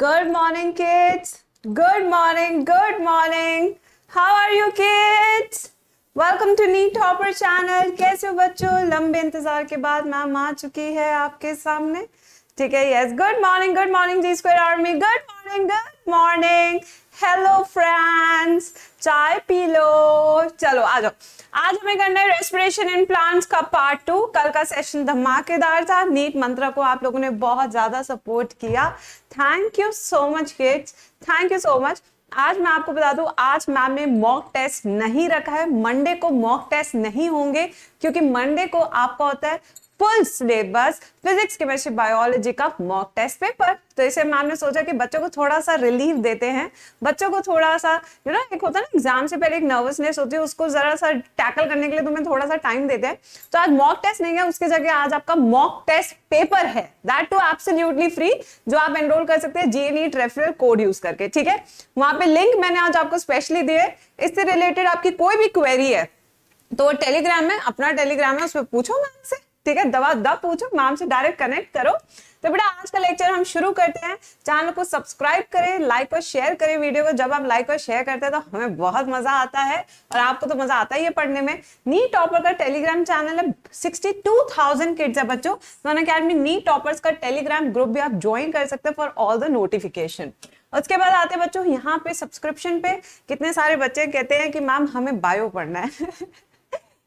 Good morning, kids. Good morning. Good morning. How are you, kids? Welcome to NEET topper channel कैसे हो बच्चों लंबे इंतजार के बाद मैम आ चुकी है आपके सामने ठीक है yes good morning good morning G square army good morning good morning hello friends चाय पी लो चलो आ जाओ आज हमें करना है रेस्पिरेशन इन प्लांट्स का पार्ट टू कल का सेशन धमाकेदार था नीट मंत्र को आप लोगों ने बहुत ज्यादा सपोर्ट किया thank you so much kids thank you so much आज मैं आपको बता दूं आज मैम ने मॉक टेस्ट नहीं रखा है मंडे को मॉक टेस्ट नहीं होंगे क्योंकि मंडे को आपका होता है full syllabus physics chemistry biology का मॉक टेस्ट पेपर तो इसे मैम ने सोचा कि बच्चों को थोड़ा सा रिलीफ देते हैं बच्चों को थोड़ा सा यू नो एक होता है ना एग्जाम से पहले एक नर्वसनेस होती है उसको जरा सा टैकल करने के लिए तुम्हें थोड़ा सा टाइम देते हैं तो आज मॉक टेस्ट नहीं है उसके जगह आज आपका मॉक टेस्ट पेपर है दैट टू एब्सोल्युटली फ्री जो आप एनरोल कर सकते हैं जीएनई रेफरल कोड यूज करके ठीक है वहां पे लिंक मैंने आज आपको स्पेशली दिए इससे रिलेटेड आपकी कोई भी क्वेरी है तो टेलीग्राम में अपना टेलीग्राम है उस पर पूछो मैं आपसे ठीक है दवा दब पूछो मैम से डायरेक्ट कनेक्ट करो तो बेटा आज का लेक्चर हम शुरू करते हैं चैनल को सब्सक्राइब करें लाइक और शेयर करें वीडियो को जब आप लाइक और शेयर करते हैं तो हमें बहुत मजा आता है और आपको तो मजा आता ही है पढ़ने में नी टॉपर का टेलीग्राम चैनल है सिक्सटी टू थाउजेंड किड्स है बच्चों तो अकेडमी नी टॉपर्स का टेलीग्राम ग्रुप भी आप ज्वाइन कर सकते हैं फॉर ऑल द नोटिफिकेशन उसके बाद आते बच्चों यहाँ पे सब्सक्रिप्शन पे कितने सारे बच्चे कहते हैं कि मैम हमें बायो पढ़ना है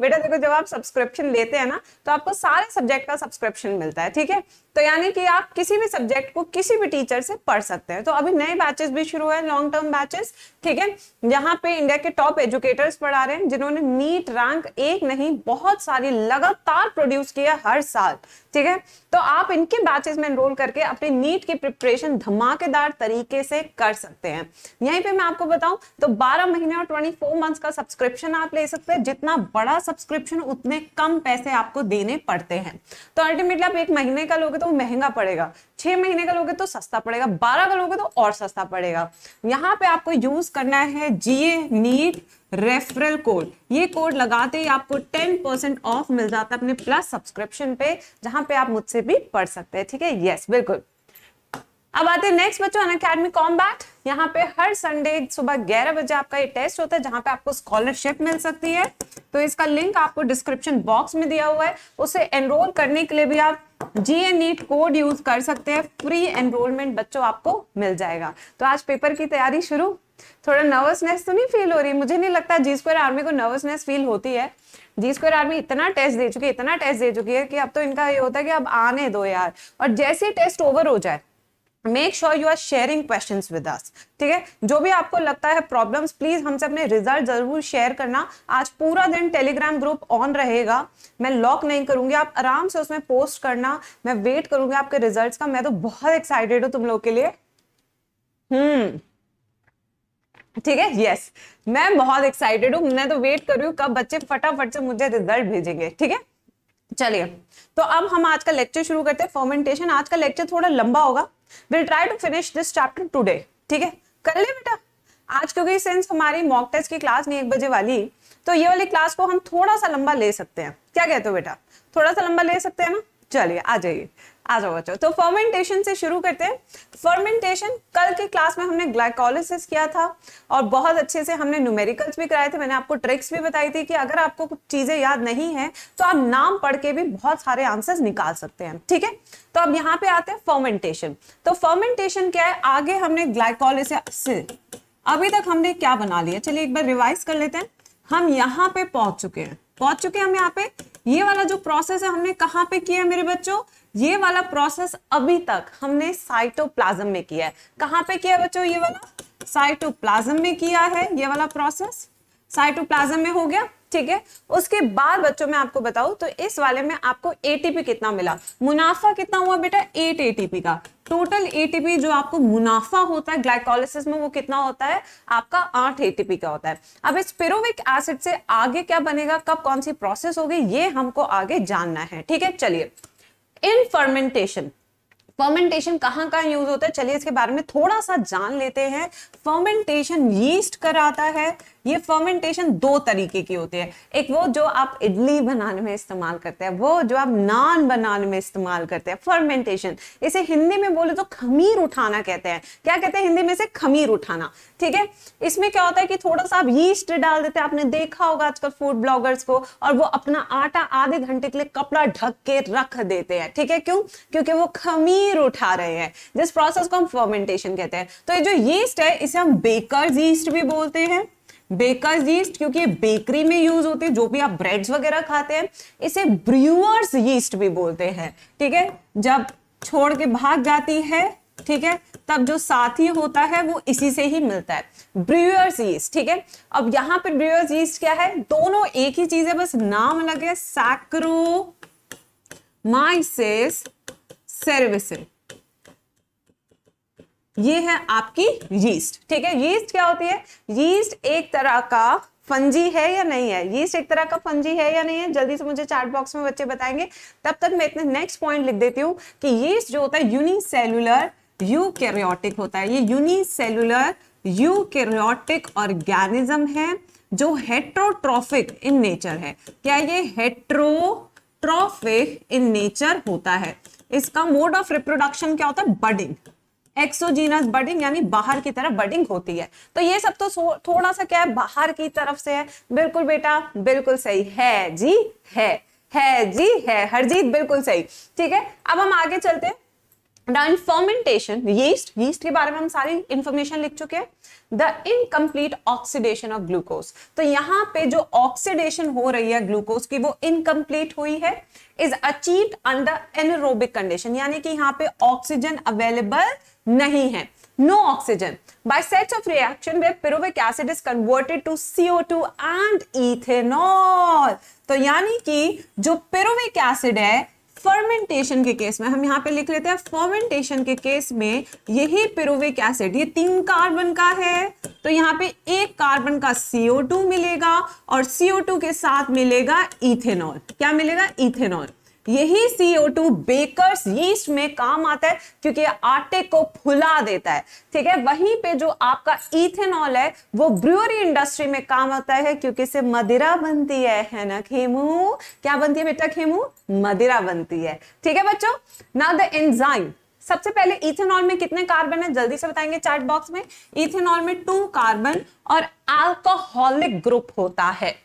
बेटा देखो जब आप सब्सक्रिप्शन लेते हैं ना तो आपको सारे सब्जेक्ट का सब्सक्रिप्शन मिलता है ठीक है तो यानी कि आप किसी भी सब्जेक्ट को किसी भी टीचर से पढ़ सकते हैं तो अभी नए बैचेस भी शुरू है लॉन्ग टर्म बैचेस ठीक है यहाँ पे इंडिया के टॉप एजुकेटर्स पढ़ा रहे हैं जिन्होंने नीट रैंक एक नहीं बहुत सारी लगातार प्रोड्यूस किया हर साल ठीक है तो आप इनके बैचेस में एनरोल करके अपनी नीट की प्रिपरेशन धमाकेदार तरीके से कर सकते हैं यहीं पे मैं आपको बताऊं तो बारह महीने और ट्वेंटी मंथ्स का सब्सक्रिप्शन आप ले सकते हैं जितना बड़ा सब्सक्रिप्शन उतने कम पैसे आपको देने पड़ते हैं तो अल्टीमेटली आप एक महीने का लोगे तो महंगा पड़ेगा छह महीने का लोगे तो सस्ता पड़ेगा बारह का लोगे तो और सस्ता पड़ेगा यहाँ पे आपको यूज करना है जीए नीट रेफरल कोड ये कोड लगाते ही आपको 10 परसेंट ऑफ मिल जाता है अपने प्लस सब्सक्रिप्शन पे जहां पे आप मुझसे भी पढ़ सकते हैं ठीक है यस बिल्कुल अब आते हैं नेक्स्ट बच्चों अन कॉम्बैट यहाँ पे हर संडे सुबह ग्यारह बजे आपका ये टेस्ट होता है जहां पे आपको स्कॉलरशिप मिल सकती है तो इसका लिंक आपको डिस्क्रिप्शन बॉक्स में दिया हुआ है उसे एनरोल करने के लिए भी आप जी कोड यूज कर सकते हैं फ्री एनरोलमेंट बच्चों आपको मिल जाएगा तो आज पेपर की तैयारी शुरू थोड़ा नर्वसनेस तो नहीं फील हो रही मुझे नहीं लगता जी स्क्वायर आर्मी को नर्वसनेस फील होती है जी स्क्वायर आर्मी इतना टेस्ट दे चुकी है इतना टेस्ट दे चुकी है कि अब तो इनका ये होता है कि अब आने दो यार और जैसे टेस्ट ओवर हो जाए make sure you are sharing question with us ठीक है जो भी आपको लगता है प्रॉब्लम्स प्लीज हमसे अपने रिजल्ट जरूर शेयर करना आज पूरा दिन टेलीग्राम ग्रुप ऑन रहेगा मैं लॉक नहीं करूंगी आप आराम से उसमें पोस्ट करना मैं वेट करूंगी आपके रिजल्ट का मैं तो बहुत एक्साइटेड हूँ तुम लोग के लिए हम्म ठीक है यस मैं बहुत एक्साइटेड हूँ मैं तो वेट कर रही हूँ कब बच्चे फटाफट से मुझे रिजल्ट भेजेंगे ठीक है चलिए तो अब हम आज का लेक्चर शुरू करते हैं फॉर्मेंटेशन आज का लेक्चर थोड़ा लंबा होगा will try to finish this chapter today ठीक है कर ले बेटा आज क्योंकि सेंस हमारी मॉक टेस्ट की क्लास नहीं एक बजे वाली तो ये वाली क्लास को हम थोड़ा सा लंबा ले सकते हैं क्या कहते हो बेटा थोड़ा सा लंबा ले सकते हैं ना चलिए आ जाइए आ जाओ बच्चों तो फर्मेंटेशन से शुरू करते हैं फर्मेंटेशन कल के क्लास में हमने ग्लाइकोलिसिस किया था और बहुत अच्छे से हमने न्यूमेरिकल्स भी कराए थे मैंने आपको ट्रिक्स भी बताई थी कि अगर आपको कुछ चीज़ें याद नहीं है तो आप नाम पढ़ के भी बहुत सारे आंसर्स निकाल सकते हैं ठीक है तो अब यहाँ पे आते हैं फर्मेंटेशन तो फर्मेंटेशन क्या है आगे हमने ग्लाइकोलिस अभी तक हमने क्या बना लिया चलिए एक बार रिवाइज कर लेते हैं हम यहाँ पे पहुंच चुके हैं पहुंच चुके हैं हम यहाँ पे ये वाला जो प्रोसेस है हमने कहाँ पे किया है मेरे बच्चों ये वाला प्रोसेस अभी तक हमने साइटोप्लाज्म में किया है कहां पे किया बच्चों ये वाला साइटोप्लाज्म में किया है ये वाला प्रोसेस साइटोप्लाज्म में हो गया ठीक है उसके बाद बच्चों मैं आपको बताऊं तो इस वाले में आपको एटीपी कितना मिला मुनाफा कितना हुआ बेटा एट एटीपी का टोटल एटीपी जो आपको मुनाफा होता है ग्लाइकोलाइसिस में वो कितना होता है आपका आठ एटीपी का होता है अब इस पिरोविक एसिड से आगे क्या बनेगा कब कौन सी प्रोसेस होगी ये हमको आगे जानना है ठीक है चलिए इन फर्मेंटेशन फर्मेंटेशन कहाँ कहाँ यूज होता है चलिए इसके बारे में थोड़ा सा जान लेते हैं फर्मेंटेशन यीस्ट कराता है ये फर्मेंटेशन दो तरीके की होती है एक वो जो आप इडली बनाने में इस्तेमाल करते हैं वो जो आप नान बनाने में इस्तेमाल करते हैं फर्मेंटेशन इसे हिंदी में बोले तो खमीर उठाना कहते हैं क्या कहते हैं हिंदी में से खमीर उठाना ठीक है इसमें क्या होता है कि थोड़ा सा आप यीस्ट डाल देते हैं आपने देखा होगा आजकल फूड ब्लॉगर्स को और वो अपना आटा आधे घंटे के लिए कपड़ा ढक के रख देते हैं ठीक है क्यों क्योंकि वो खमीर उठा रहे हैं जिस प्रोसेस को हम फर्मेंटेशन कहते हैं तो ये जो यीस्ट है इसे हम बेकर यीस्ट भी बोलते हैं बेकर्स यीस्ट क्योंकि ये बेकरी में यूज होती है जो भी आप ब्रेड्स वगैरह खाते हैं इसे ब्रूअर्स यीस्ट भी बोलते हैं ठीक है जब छोड़ के भाग जाती है ठीक है तब जो साथी होता है वो इसी से ही मिलता है ब्रूअर्स यीस्ट ठीक है अब यहां पर ब्रूअर्स यीस्ट क्या है दोनों एक ही चीज है बस नाम अलग है सैक्रो माइसिस सर्विसिन ये है आपकी यीस्ट ठीक है यीस्ट क्या होती है यीस्ट एक तरह का फंजी है या नहीं है यीस्ट एक तरह का फंजी है या नहीं है जल्दी से मुझे चार्ट बॉक्स में बच्चे बताएंगे तब तक मैं इतने नेक्स्ट पॉइंट लिख देती हूँ कि यीस्ट जो होता है यूनिसेलुलर केरियोटिक होता है ये यूनिसेलुलर केरियोटिक ऑर्गेनिज्म है जो हेट्रोट्रॉफिक इन नेचर है क्या ये हेट्रोट्रॉफिक इन नेचर होता है इसका मोड ऑफ रिप्रोडक्शन क्या होता है बडिंग एक्सोजीनस बडिंग यानी बाहर की तरफ बडिंग होती है तो ये सब तो थोड़ा सा क्या है बाहर की तरफ से है बिल्कुल बेटा बिल्कुल सही है जी है है जी है हरजीत बिल्कुल सही ठीक है अब हम आगे चलते हैं डन फर्मेंटेशन यीस्ट यीस्ट के बारे में हम सारी इंफॉर्मेशन लिख चुके हैं the incomplete oxidation of glucose तो यहां पे जो ऑक्सीडेशन हो रही है ग्लूकोज की वो इनकम्प्लीट हुई है is achieve under anaerobic condition यानी कि यहां पे ऑक्सीजन अवेलेबल नहीं है no oxygen by sets of reaction where pyruvic acid is converted to CO2 and ethanol तो यानी कि जो pyruvic acid है फर्मेंटेशन के केस में हम यहाँ पे लिख लेते हैं फर्मेंटेशन के केस में यही पिरोविक एसिड ये तीन कार्बन का है तो यहाँ पे एक कार्बन का CO2 मिलेगा और CO2 के साथ मिलेगा इथेनॉल क्या मिलेगा इथेनॉल यही CO2 बेकर्स यीस्ट में काम आता है क्योंकि आटे को फुला देता है ठीक है वहीं पे जो आपका इथेनॉल है वो ब्रुअरी इंडस्ट्री में काम आता है क्योंकि इसे मदिरा बनती है है ना खेमू क्या बनती है बेटा खेमू मदिरा बनती है ठीक है बच्चों ना द एंजाइम सबसे पहले इथेनॉल में कितने कार्बन है जल्दी से बताएंगे चार्ट बॉक्स में इथेनॉल में टू कार्बन और अल्कोहलिक ग्रुप होता है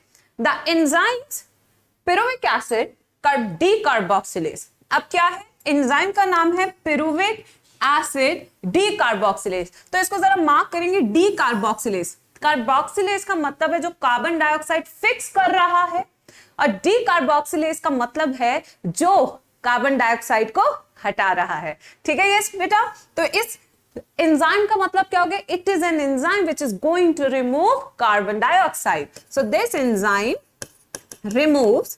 the enzymes pyruvic acid decarboxylase अब क्या है इंजाइम का नाम है पिरुविक एसिड डी कार्बोक्सिलेज तो इसको जरा मार्क करेंगे डी कार्बोक्सिलेज कार्बोक्सिलेज का मतलब है जो कार्बन डाइऑक्साइड फिक्स कर रहा है और डी कार्बोक्सिलेज का मतलब है जो कार्बन डाइऑक्साइड को हटा रहा है ठीक है यस बेटा तो इस इंजाइम का मतलब क्या हो गया it is an enzyme which is going to remove carbon dioxide so this enzyme removes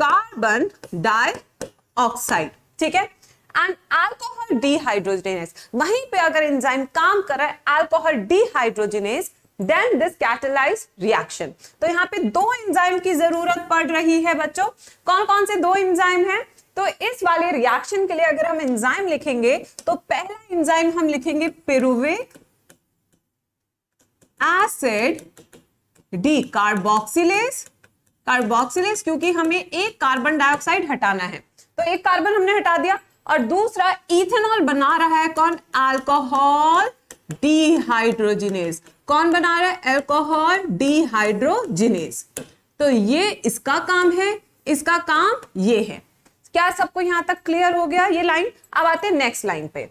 carbon dioxide ठीक है एंड अल्कोहल डिहाइड्रोजिनेस वहीं पे अगर एंजाइम काम कर रहा है alcohol dehydrogenase then this catalyse reaction तो यहाँ पे दो एंजाइम की जरूरत पड़ रही है बच्चों कौन कौन से दो एंजाइम हैं तो इस वाले रिएक्शन के लिए अगर हम एंजाइम लिखेंगे तो पहला एंजाइम हम लिखेंगे pyruvic acid decarboxylase carboxylase क्योंकि हमें एक कार्बन डाइऑक्साइड हटाना है तो एक कार्बन हमने हटा दिया और दूसरा इथेनॉल बना रहा है कौन अल्कोहल डीहाइड्रोजिनेस कौन बना रहा है अल्कोहल डीहाइड्रोजिनेस तो ये इसका काम है इसका काम ये है क्या सबको यहाँ तक क्लियर हो गया ये लाइन अब आते हैं नेक्स्ट लाइन पे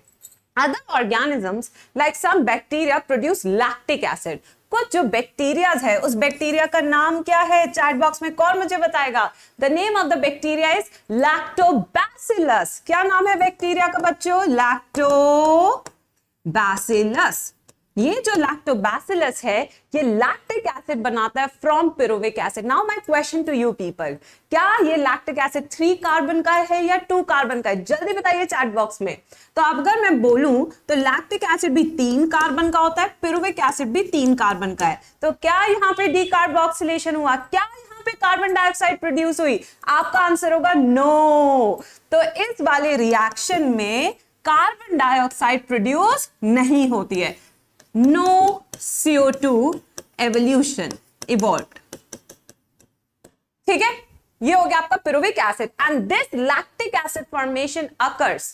other organisms like some bacteria produce lactic acid कुछ जो बैक्टीरियाज है उस बैक्टीरिया का नाम क्या है चैट बॉक्स में कौन मुझे बताएगा the name of the bacteria is lactobacillus क्या नाम है बैक्टीरिया का बच्चों बैसिलस ये जो लैक्टोबैसिलस है ये लैक्टिक एसिड बनाता है from pyruvic acid now my question to you people क्या ये लैक्टिक एसिड थ्री कार्बन का है या टू कार्बन का है जल्दी बताइए चैट बॉक्स में तो अब अगर मैं बोलूं तो लैक्टिक एसिड भी तीन कार्बन का होता है पिरोविक एसिड भी तीन कार्बन का है तो क्या यहाँ पे डिकार्बोक्सिलेशन हुआ क्या पे कार्बन डाइऑक्साइड प्रोड्यूस हुई आपका आंसर होगा नो तो इस वाले रिएक्शन में कार्बन डाइऑक्साइड प्रोड्यूस नहीं होती है no CO2 evolution evolved. ठीक है ये हो गया आपका pyruvic acid and this lactic acid formation occurs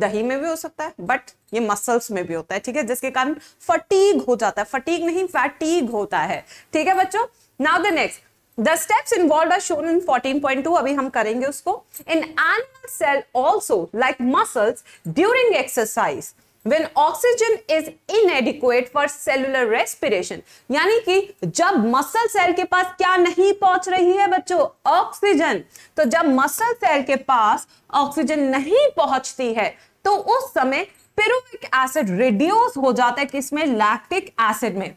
दही में भी हो सकता है बट ये मसल्स में भी होता है ठीक है जिसके कारण फटीग हो जाता है फटीग नहीं फैटीग होता है ठीक है बच्चों now the next the steps involved are shown in 14.2. अभी हम करेंगे उसको. In animal cell also like muscles during exercise when oxygen is inadequate for cellular respiration यानी कि जब मसल सेल के पास क्या नहीं पहुंच रही है बच्चों ऑक्सीजन तो जब मसल सेल के पास ऑक्सीजन नहीं पहुंचती है तो उस समय पेरोविक एसिड रिड्यूस हो जाता है किसमें लैक्टिक एसिड में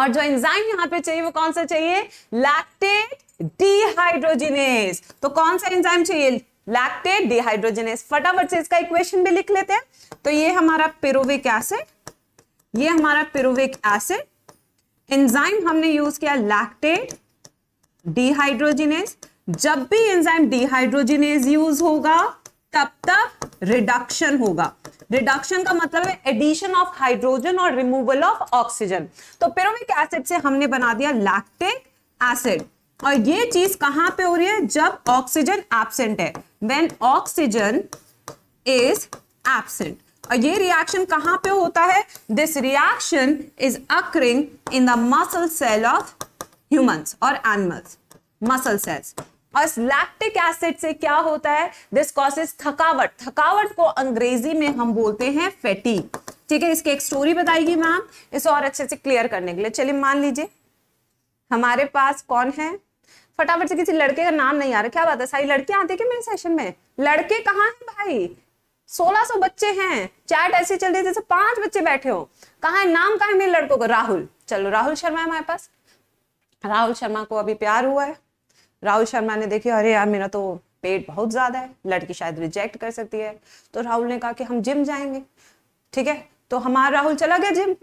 और जो एंजाइम यहां पे चाहिए वो कौन सा चाहिए लैक्टेट डिहाइड्रोजिनेस तो कौन सा एंजाइम चाहिए लैक्टेट डिहाइड्रोजिनेस फटाफट से इसका इक्वेशन भी लिख लेते हैं तो ये हमारा पिरुविक एसिड ये हमारा पिरुविक एसिड एंजाइम हमने यूज किया लैक्टेट डिहाइड्रोजिनेस जब भी एंजाइम डिहाइड्रोजिनेस यूज होगा तब तक रिडक्शन होगा रिडक्शन का मतलब है एडिशन ऑफ हाइड्रोजन और रिमूवल ऑफ ऑक्सीजन तो पेरोविक एसिड से हमने बना दिया लैक्टिक एसिड और ये चीज कहां पे हो रही है जब ऑक्सीजन एबसेंट है व्हेन ऑक्सीजन इज एबसेंट और ये रिएक्शन कहां पे होता है this reaction is occurring in the muscle cell of humans और एनिमल्स मसल सेल्स और इस लैक्टिक एसिड से क्या होता है दिस कॉसेज थकावट थकावट को अंग्रेजी में हम बोलते हैं फैटी ठीक है इसकी एक स्टोरी बताएगी मैम इसे और अच्छे से क्लियर करने के लिए चलिए मान लीजिए हमारे पास कौन है फटाफट से किसी लड़के का नाम नहीं आ रहा क्या बात है सारी लड़कियां आती है क्या मेरे सेशन में लड़के कहाँ हैं भाई सोलह सौ बच्चे हैं चैट ऐसे चल रही जैसे पांच बच्चे बैठे हो कहा है नाम कहा है मेरे लड़कों को राहुल चलो राहुल शर्मा है हमारे पास राहुल शर्मा को अभी प्यार हुआ है राहुल शर्मा ने देखी अरे यार मेरा तो पेट बहुत ज्यादा है लड़की शायद रिजेक्ट कर सकती है तो राहुल ने कहा कि हम जिम जाएंगे ठीक है तो हमारा राहुल चला गया जिम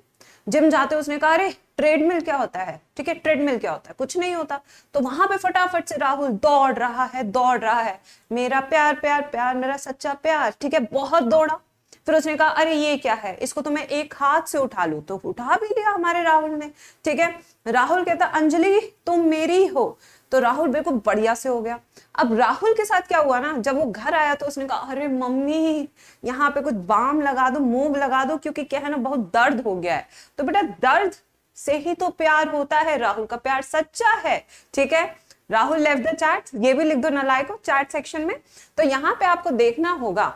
जिम जाते उसने कहा अरे ट्रेडमिल क्या होता है ठीक है ट्रेडमिल क्या होता है कुछ नहीं होता तो वहां पे फटाफट से राहुल दौड़ रहा है दौड़ रहा है मेरा प्यार प्यार प्यार मेरा सच्चा प्यार ठीक है बहुत दौड़ा फिर उसने कहा अरे ये क्या है इसको तो मैं एक हाथ से उठा लू तो उठा भी लिया हमारे राहुल ने ठीक है राहुल कहता अंजलि तुम मेरी हो तो राहुल बिल्कुल बढ़िया से हो गया अब राहुल के साथ क्या हुआ ना जब वो घर आया तो उसने कहा अरे मम्मी यहाँ पे कुछ बाम लगा दो मूव लगा दो क्योंकि क्या है ना बहुत दर्द हो गया है तो बेटा दर्द से ही तो प्यार होता है राहुल का प्यार सच्चा है ठीक है राहुल लेफ्ट द चार्ट ये भी लिख दो नलायको चार्ट सेक्शन में तो यहाँ पे आपको देखना होगा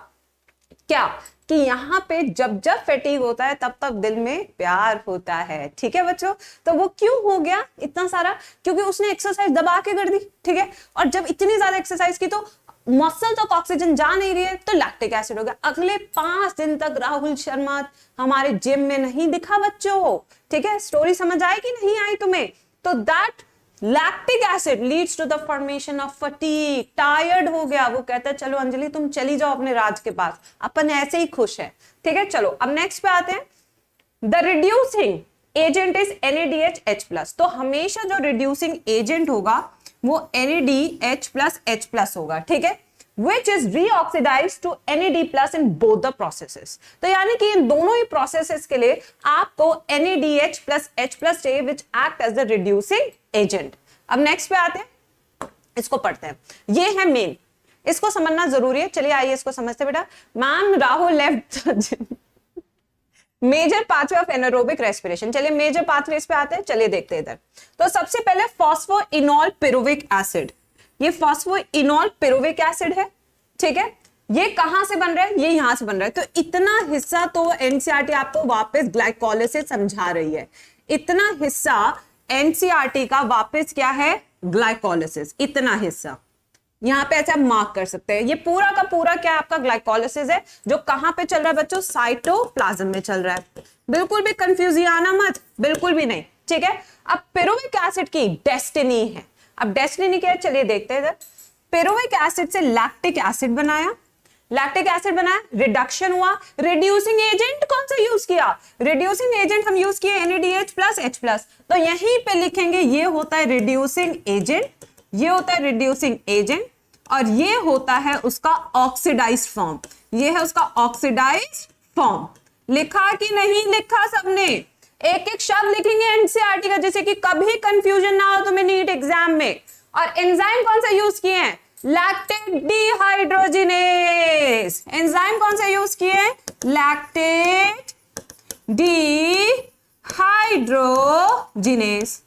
क्या कि यहाँ पे जब जब फैटीग होता है तब तब दिल में प्यार होता है ठीक है बच्चों तो वो क्यों हो गया इतना सारा क्योंकि उसने एक्सरसाइज दबा के कर दी ठीक है और जब इतनी ज्यादा एक्सरसाइज की तो मसल तक ऑक्सीजन जा नहीं रही है तो लैक्टिक एसिड हो गया अगले पांच दिन तक राहुल शर्मा हमारे जिम में नहीं दिखा बच्चों ठीक है स्टोरी समझ आई कि नहीं आई तुम्हें तो that lactic acid leads to the formation of fatigue tired हो गया वो कहता है चलो अंजलि तुम चली जाओ अपने राज के पास अपन ऐसे ही खुश है ठीक है चलो अब नेक्स्ट पे आते हैं the reducing agent is NADH H plus तो हमेशा जो रिड्यूसिंग एजेंट होगा वो एच प्लस एच प्लस होगा ठीक है which is reoxidized to NAD in both the processes. तो यानी कि इन दोनों ही processes के लिए आपको NADH H plus चाहिए which act as the reducing agent. अब next पे आते हैं इसको पढ़ते हैं ये है मेन इसको समझना जरूरी है चलिए आइए इसको समझते बेटा ma'am Rahul left major pathway of anaerobic respiration चलिए मेजर पाथवे इस पे आते हैं चलिए देखते हैं इधर तो सबसे पहले फॉस्फो इनोल पिरुविक एसिड ये फॉस्फो इनोल पेरोविक एसिड है ठीक है ये कहां से बन रहा है ये यहां से बन रहा है तो इतना हिस्सा तो एनसीआरटी e आपको वापस ग्लाइकोलिस समझा रही है इतना हिस्सा एनसीआरटी e का वापस क्या है ग्लाइकोलिसिस इतना हिस्सा यहां पे ऐसे आप मार्क कर सकते हैं ये पूरा का पूरा क्या आपका ग्लाइकोलिसिस है जो कहां पे चल रहा है बच्चों साइटोप्लाज्म में चल रहा है बिल्कुल भी कंफ्यूज आना मत बिल्कुल भी नहीं ठीक है अब पेरोविक एसिड की डेस्टिनी है अब डेस्टिनी ने क्या चलिए देखते हैं पेरोविक एसिड से लैक्टिक एसिड बनाया लैक्टिक एसिड बनाया रिडक्शन हुआ रिड्यूसिंग एजेंट कौन सा यूज किया रिड्यूसिंग एजेंट हम यूज किए एनएडीएच प्लस एच प्लस तो यहीं पे लिखेंगे ये होता है रिड्यूसिंग एजेंट ये होता है रिड्यूसिंग एजेंट और ये होता है उसका ऑक्सीडाइज फॉर्म ये है उसका ऑक्सीडाइज फॉर्म लिखा कि नहीं लिखा सबने एक एक शब्द लिखेंगे एनसीआरटी का जैसे कि कभी कंफ्यूजन ना हो तुम्हें नीट एग्जाम में और एंजाइम कौन सा यूज किए हैं लैक्टिक डिहाइड्रोजिनेस एंजाइम कौन सा यूज किए लैक्टेट डिहाइड्रोजिनेस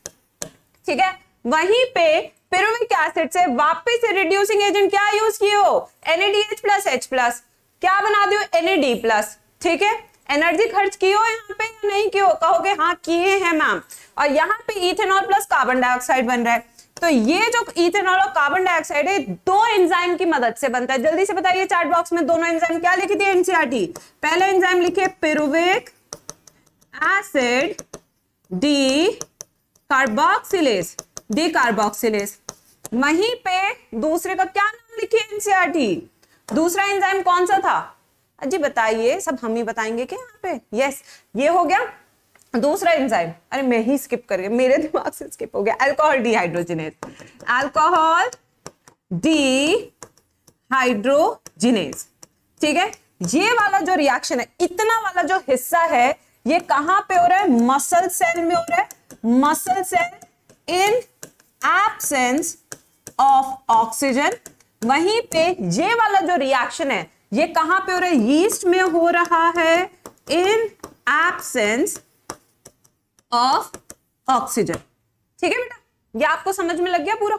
ठीक है वहीं पे पिरुविक एसिड से वापस से रिड्यूसिंग एजेंट क्या यूज किए हो एनएडीएच प्लस एच प्लस क्या बना दियो एनएडी प्लस ठीक है एनर्जी खर्च किए हो यहाँ पे नहीं क्यों कहोगे हाँ किए हैं मैम और यहाँ पे इथेनॉल प्लस कार्बन डाइऑक्साइड बन रहा है तो ये जो इथेनॉल और कार्बन डाइऑक्साइड है दो एंजाइम की मदद से बनता है जल्दी से बताइए चार्ट बॉक्स में दोनों एंजाइम क्या लिखी थी एनसीआरटी e पहले एंजाइम लिखे pyruvic acid decarboxylase decarboxylase वहीं पे दूसरे का क्या नाम लिखिए एनसीआरटी e दूसरा एंजाइम कौन सा था जी बताइए सब हम ही बताएंगे कि यहाँ पे यस ये हो गया दूसरा एंजाइम अरे मैं ही स्किप कर गया मेरे दिमाग से स्किप हो गया alcohol hydrogenase alcohol dehydrogenase ठीक है ये वाला जो रिएक्शन है इतना वाला जो हिस्सा है ये कहां पे हो रहा है मसल सेल में हो रहा है muscle cell in absence of oxygen वहीं पे ये वाला जो रिएक्शन है ये कहां पे हो रहा है यीस्ट में हो रहा है इन एबसेंस ऑफ ऑक्सीजन ठीक है बेटा ये आपको समझ में लग गया पूरा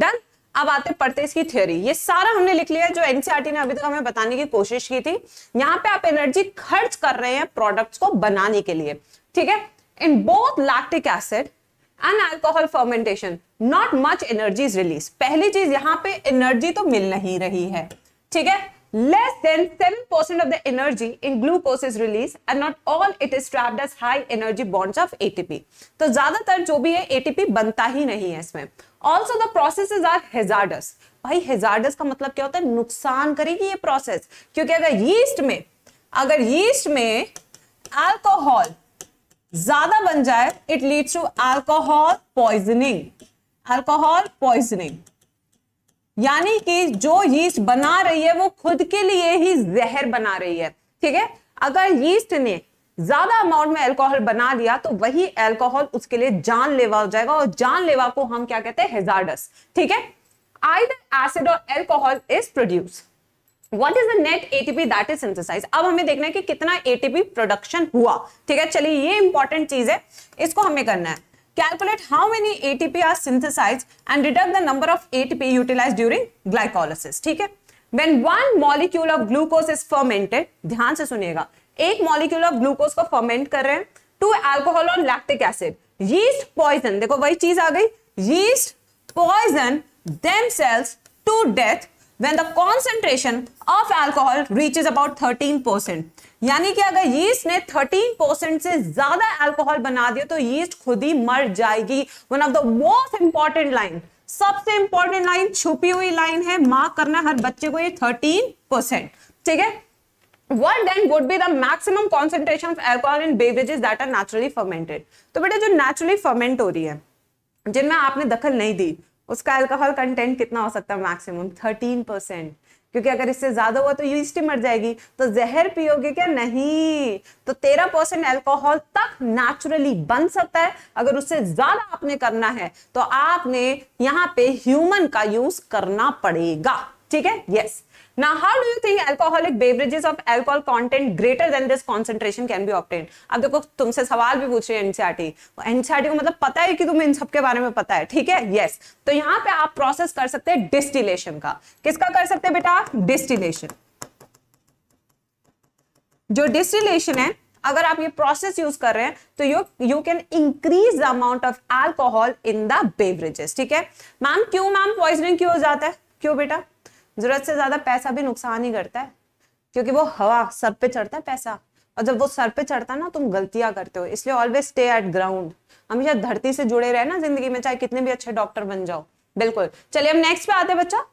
डन अब आते पढ़ते इसकी थ्योरी ये सारा हमने लिख लिया जो एनसीआरटी e ने अभी तक हमें बताने की कोशिश की थी यहां पे आप एनर्जी खर्च कर रहे हैं प्रोडक्ट्स को बनाने के लिए ठीक है in both lactic acid and alcohol fermentation not much energy is release पहली चीज यहां पे एनर्जी तो मिल नहीं रही है ठीक है Less than 7% of the energy in glucose is released and not all it is trapped as high energy bonds of ATP. तो ज्यादातर जो भी है ATP बनता ही नहीं है इसमें also the processes are hazardous भाई हेजार्डस का मतलब क्या होता है नुकसान करेगी ये प्रोसेस क्योंकि अगर यीस्ट में अगर यीस्ट में अल्कोहल ज्यादा बन जाए it leads to alcohol poisoning alcohol poisoning यानी कि जो यीस्ट बना रही है वो खुद के लिए ही जहर बना रही है ठीक है अगर यीस्ट ने ज्यादा अमाउंट में अल्कोहल बना दिया तो वही अल्कोहल उसके लिए जानलेवा हो जाएगा और जानलेवा को हम क्या कहते हैं हेजार्डस ठीक है आई एसिड और alcohol is produce what is the net ATP that is synthesize अब हमें देखना है कि कितना एटीपी प्रोडक्शन हुआ ठीक है चलिए ये इंपॉर्टेंट चीज है इसको हमें करना है Calculate how many ATP are synthesized and deduct the number of ATP utilized during glycolysis. ठीक है When one molecule of glucose is fermented, ध्यान से सुनिएगा एक मॉलिक्यूल ऑफ ग्लूकोज को फर्मेंट कर रहे हैं टू एल्कोहल और लैक्टिक एसिड यीस्ट पॉइजन देखो वही चीज आ गई yeast poison themselves to death when the concentration of alcohol reaches about 13%. यानी कि अगर यीस्ट ने 13 परसेंट से ज्यादा अल्कोहल बना दिया तो यीस्ट खुद ही मर जाएगी one of the most important line सबसे इंपॉर्टेंट लाइन छुपी हुई लाइन है मार्क करना हर बच्चे को ये थर्टीन परसेंट ठीक है what then would be the maximum concentration of alcohol in beverages that are naturally fermented तो बेटा जो नेचुरली फर्मेंट हो रही है जिनमें आपने दखल नहीं दी उसका अल्कोहल कंटेंट कितना हो सकता है मैक्सिमम थर्टीन परसेंट क्योंकि अगर इससे ज्यादा हुआ तो यूस्ट मर जाएगी तो जहर पियोगे क्या नहीं तो तेरह परसेंट एल्कोहल तक नेचुरली बन सकता है अगर उससे ज्यादा आपने करना है तो आपने यहाँ पे ह्यूमन का यूज करना पड़ेगा ठीक है yes Now, how do you think alcoholic beverages of alcohol content greater than this concentration can be obtained? अब देखो तुमसे सवाल भी पूछ रही है एनसीआरटी एनसीआरटी को मतलब पता है कि तुम्हें इन सब के बारे में पता है ठीक है yes. तो यहाँ पे आप process कर सकते हैं distillation का किसका कर सकते हैं बेटा डिस्टिलेशन जो डिस्टिलेशन है अगर आप ये प्रोसेस यूज कर रहे हैं तो you you can increase the amount of alcohol in the beverages ठीक है मैम क्यों मैम पॉइजनिंग क्यों हो जाता है क्यों बेटा जरूरत से ज्यादा पैसा भी नुकसान ही करता है क्योंकि वो हवा सर पे चढ़ता है पैसा और जब वो सर पे चढ़ता है ना तुम गलतियां करते हो इसलिए ऑलवेज स्टे एट ग्राउंड हमेशा धरती से जुड़े रहे ना जिंदगी में चाहे कितने भी अच्छे डॉक्टर बन जाओ बिल्कुल चलिए हम नेक्स्ट पे आते हैं बच्चा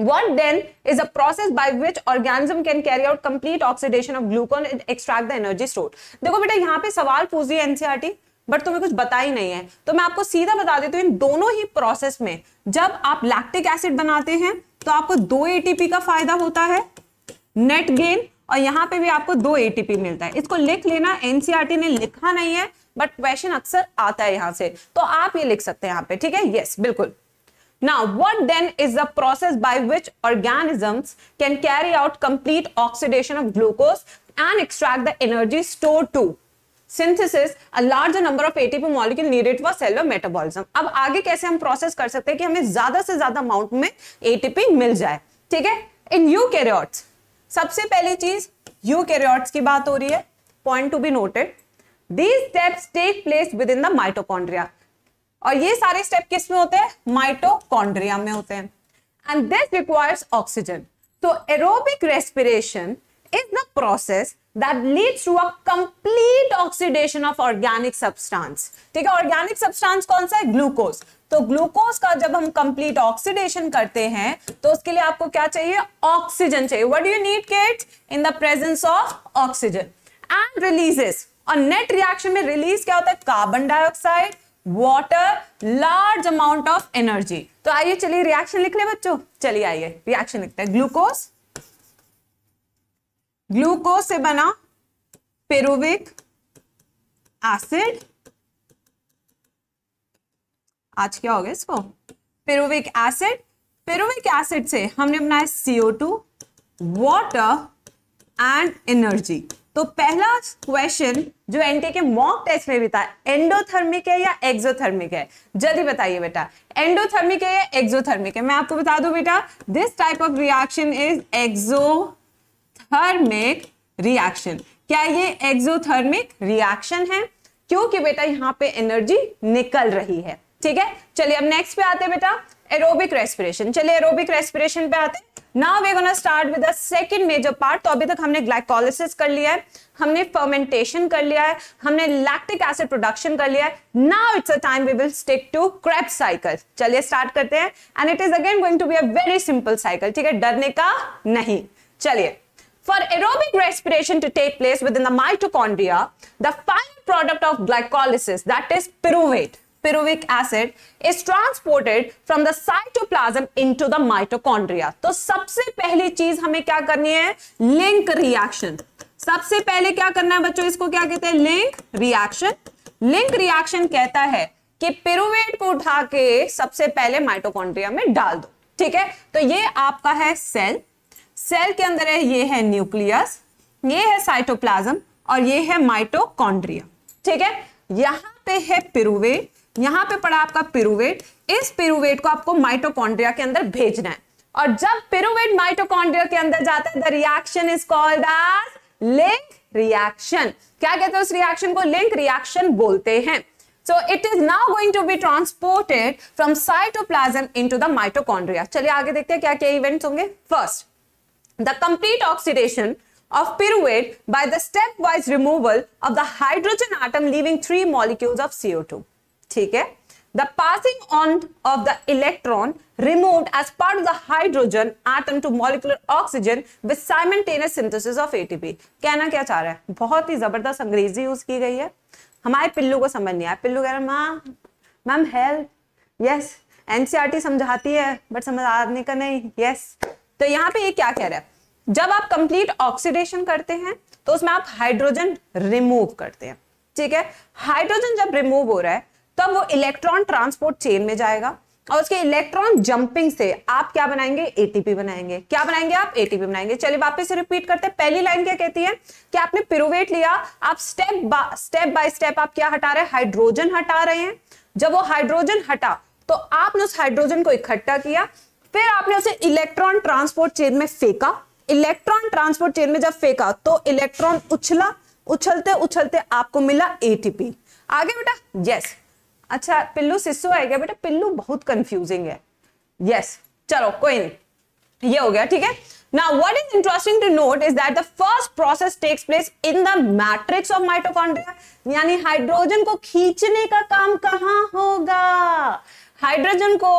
what then is a process by which organism can carry out complete oxidation of glucose and extract the energy store देखो बेटा यहाँ पे सवाल पूछ है एनसीआरटी बट तुम्हें कुछ बता ही नहीं है तो मैं आपको सीधा बता देती हूँ इन दोनों ही प्रोसेस में जब आप लैक्टिक एसिड बनाते हैं तो आपको दो एटीपी का फायदा होता है नेट गेन और यहां पे भी आपको दो एटीपी मिलता है इसको लिख लेना एनसीआरटी e ने लिखा नहीं है बट क्वेश्चन अक्सर आता है यहां से तो आप ये लिख सकते हैं यहां पे ठीक है यस बिल्कुल now what then is the process by which organisms can carry out complete oxidation of glucose and extract the energy store to synthesis a larger number of ATP molecule needed for cellular metabolism अब आगे कैसे हम process कर सकते हैं कि हमें ज्यादा से ज्यादा अमाउंट में एटीपी मिल जाए ठीक है इन यू कैरियोट्स सबसे पहली चीज यू कैरियोट्स की बात हो रही है point to be noted these steps take place within the mitochondria और ये सारे स्टेप किस में होते हैं माइटोकॉन्ड्रिया में होते हैं एंड दिस रिक्वायर्स ऑक्सीजन तो aerobic respiration is the process that leads to a complete oxidation of organic substance ठीक है organic substance कौन सा है glucose तो ग्लूकोज का जब हम कंप्लीट ऑक्सीडेशन करते हैं तो उसके लिए आपको क्या चाहिए ऑक्सीजन चाहिए what do you need kids in the presence of oxygen and releases और नेट रिएक्शन में रिलीज क्या होता है carbon dioxide water large amount of energy तो आइए चलिए रिएक्शन लिख ले बच्चों चलिए आइए रिएक्शन लिखते हैं ग्लूकोज ग्लूकोज से बना पेरुविक एसिड आज क्या हो गया इसको पेरुविक एसिड पेरुविक एसिड से हमने बनाया CO two water and energy तो पहला क्वेश्चन जो एनटी के मॉक टेस्ट में भी था एंडोथर्मिक है या एक्सोथर्मिक है जल्दी बताइए बेटा एंडोथर्मिक है या एक्सोथर्मिक है मैं आपको बता दूं बेटा this type of reaction is exo exothermic reaction क्या ये एक्सोथर्मिक रिएक्शन है क्योंकि बेटा यहाँ पे एनर्जी निकल रही है ठीक है चलिए अब नेक्स्ट पे आते हैं बेटा एरोबिक रेस्पिरेशन चलिए एरोबिक रेस्पिरेशन पे आते now we gonna start with second major part तो अभी तक हमने ग्लाइकोलिसिस कर लिया है हमने फर्मेंटेशन कर लिया है हमने लैक्टिक एसिड प्रोडक्शन कर लिया है now it's a time we will stick to Krebs cycle चलिए स्टार्ट करते हैं and it is again going to be a very simple cycle ठीक है डरने का नहीं चलिए For aerobic respiration to take place within the mitochondria, the final product of glycolysis, that is pyruvate, pyruvic acid, is transported from the cytoplasm into the mitochondria. तो सबसे पहली चीज हमें क्या करनी है link reaction सबसे पहले क्या करना है बच्चों इसको क्या कहते हैं link reaction link reaction कहता है कि पिरुवेट को उठा के सबसे पहले माइटोकॉन्ड्रिया में डाल दो ठीक है तो ये आपका है सेल सेल के अंदर है ये है न्यूक्लियस ये है साइटोप्लाज्म और ये है माइटोकॉन्ड्रिया ठीक है यहां पे है पिरुवेट यहां पे पड़ा आपका पिरुवेट इस पिरुवेट को आपको माइटोकॉन्ड्रिया के अंदर भेजना है और जब पिरुवेट माइटोकॉन्ड्रिया के अंदर जाता है the reaction is called as link reaction क्या कहते हैं उस रिएक्शन को लिंक रिएक्शन बोलते हैं so it is now going to be transported from cytoplasm into the mitochondria चलिए आगे देखते हैं क्या क्या इवेंट्स होंगे first the complete oxidation of pyruvate by the stepwise removal of the hydrogen atom leaving three molecules of CO2. ठीक है The passing on of the electron removed as part of the hydrogen atom to molecular oxygen with simultaneous synthesis of ATP. कहना क्या चाह रहा है बहुत ही जबरदस्त अंग्रेजी यूज की गई है हमारे पिल्लू को समझ नहीं आया पिल्लू कह रहा माँ मैम हेल्प यस एनसीईआरटी समझाती है बट समझ आने का नहीं यस yes. तो यहाँ पे ये क्या कह रहा है जब आप कंप्लीट ऑक्सीडेशन करते हैं तो उसमें आप हाइड्रोजन रिमूव करते हैं ठीक है हाइड्रोजन जब रिमूव हो रहा है तब तो वो इलेक्ट्रॉन ट्रांसपोर्ट चेन में जाएगा और उसके इलेक्ट्रॉन जंपिंग से आप क्या बनाएंगे एटीपी बनाएंगे क्या बनाएंगे आप एटीपी बनाएंगे चलिए वापस से रिपीट करते हैं पहली लाइन क्या कहती है कि आपने पिरुवेट लिया आप स्टेप बा, स्टेप बाय स्टेप आप क्या हटा रहे हैं हाइड्रोजन हटा रहे हैं जब वो हाइड्रोजन हटा तो आपने उस हाइड्रोजन को इकट्ठा किया फिर आपने उसे इलेक्ट्रॉन ट्रांसपोर्ट चेन में फेंका इलेक्ट्रॉन ट्रांसपोर्ट चेन में जब फेंका तो इलेक्ट्रॉन उछला उछलते उछलते आपको मिला एटीपी आगे बेटा यस अच्छा पिल्लू सिस्सो आ गया बेटा पिल्लू बहुत कंफ्यूजिंग है यस चलो कोई नहीं ये हो गया ठीक है Now, what is interesting to note is that the first process takes place in the matrix of mitochondria. यानी हाइड्रोजन को खींचने का काम कहाँ होगा हाइड्रोजन को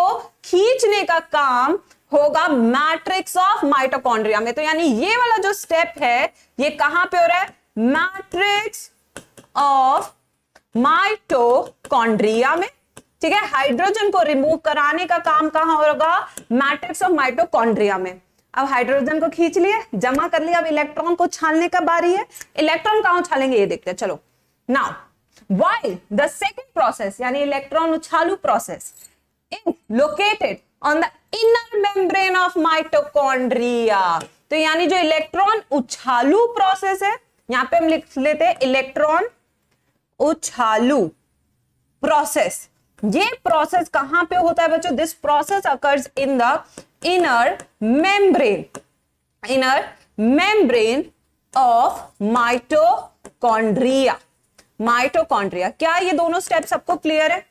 खींचने का काम होगा मैट्रिक्स ऑफ माइटोकॉन्ड्रिया में तो यानी ये वाला जो स्टेप है ये कहां पे हो रहा है मैट्रिक्स ऑफ माइटोकॉन्ड्रिया में ठीक है हाइड्रोजन को रिमूव कराने का काम कहां होगा मैट्रिक्स ऑफ माइटोकॉन्ड्रिया में अब हाइड्रोजन को खींच लिए जमा कर लिया अब इलेक्ट्रॉन को छालने का बारी है इलेक्ट्रॉन कहा उछालेंगे ये देखते हैं चलो now why the second process यानी इलेक्ट्रॉन उछालू process in located on the inner membrane of mitochondria तो यानी जो इलेक्ट्रॉन उछालू प्रोसेस है यहां पे हम लिख लेते हैं इलेक्ट्रॉन उछालू प्रोसेस ये प्रोसेस कहां पे होता है बच्चों this process occurs in the inner membrane inner membrane of mitochondria mitochondria क्या ये दोनों स्टेप सबको क्लियर है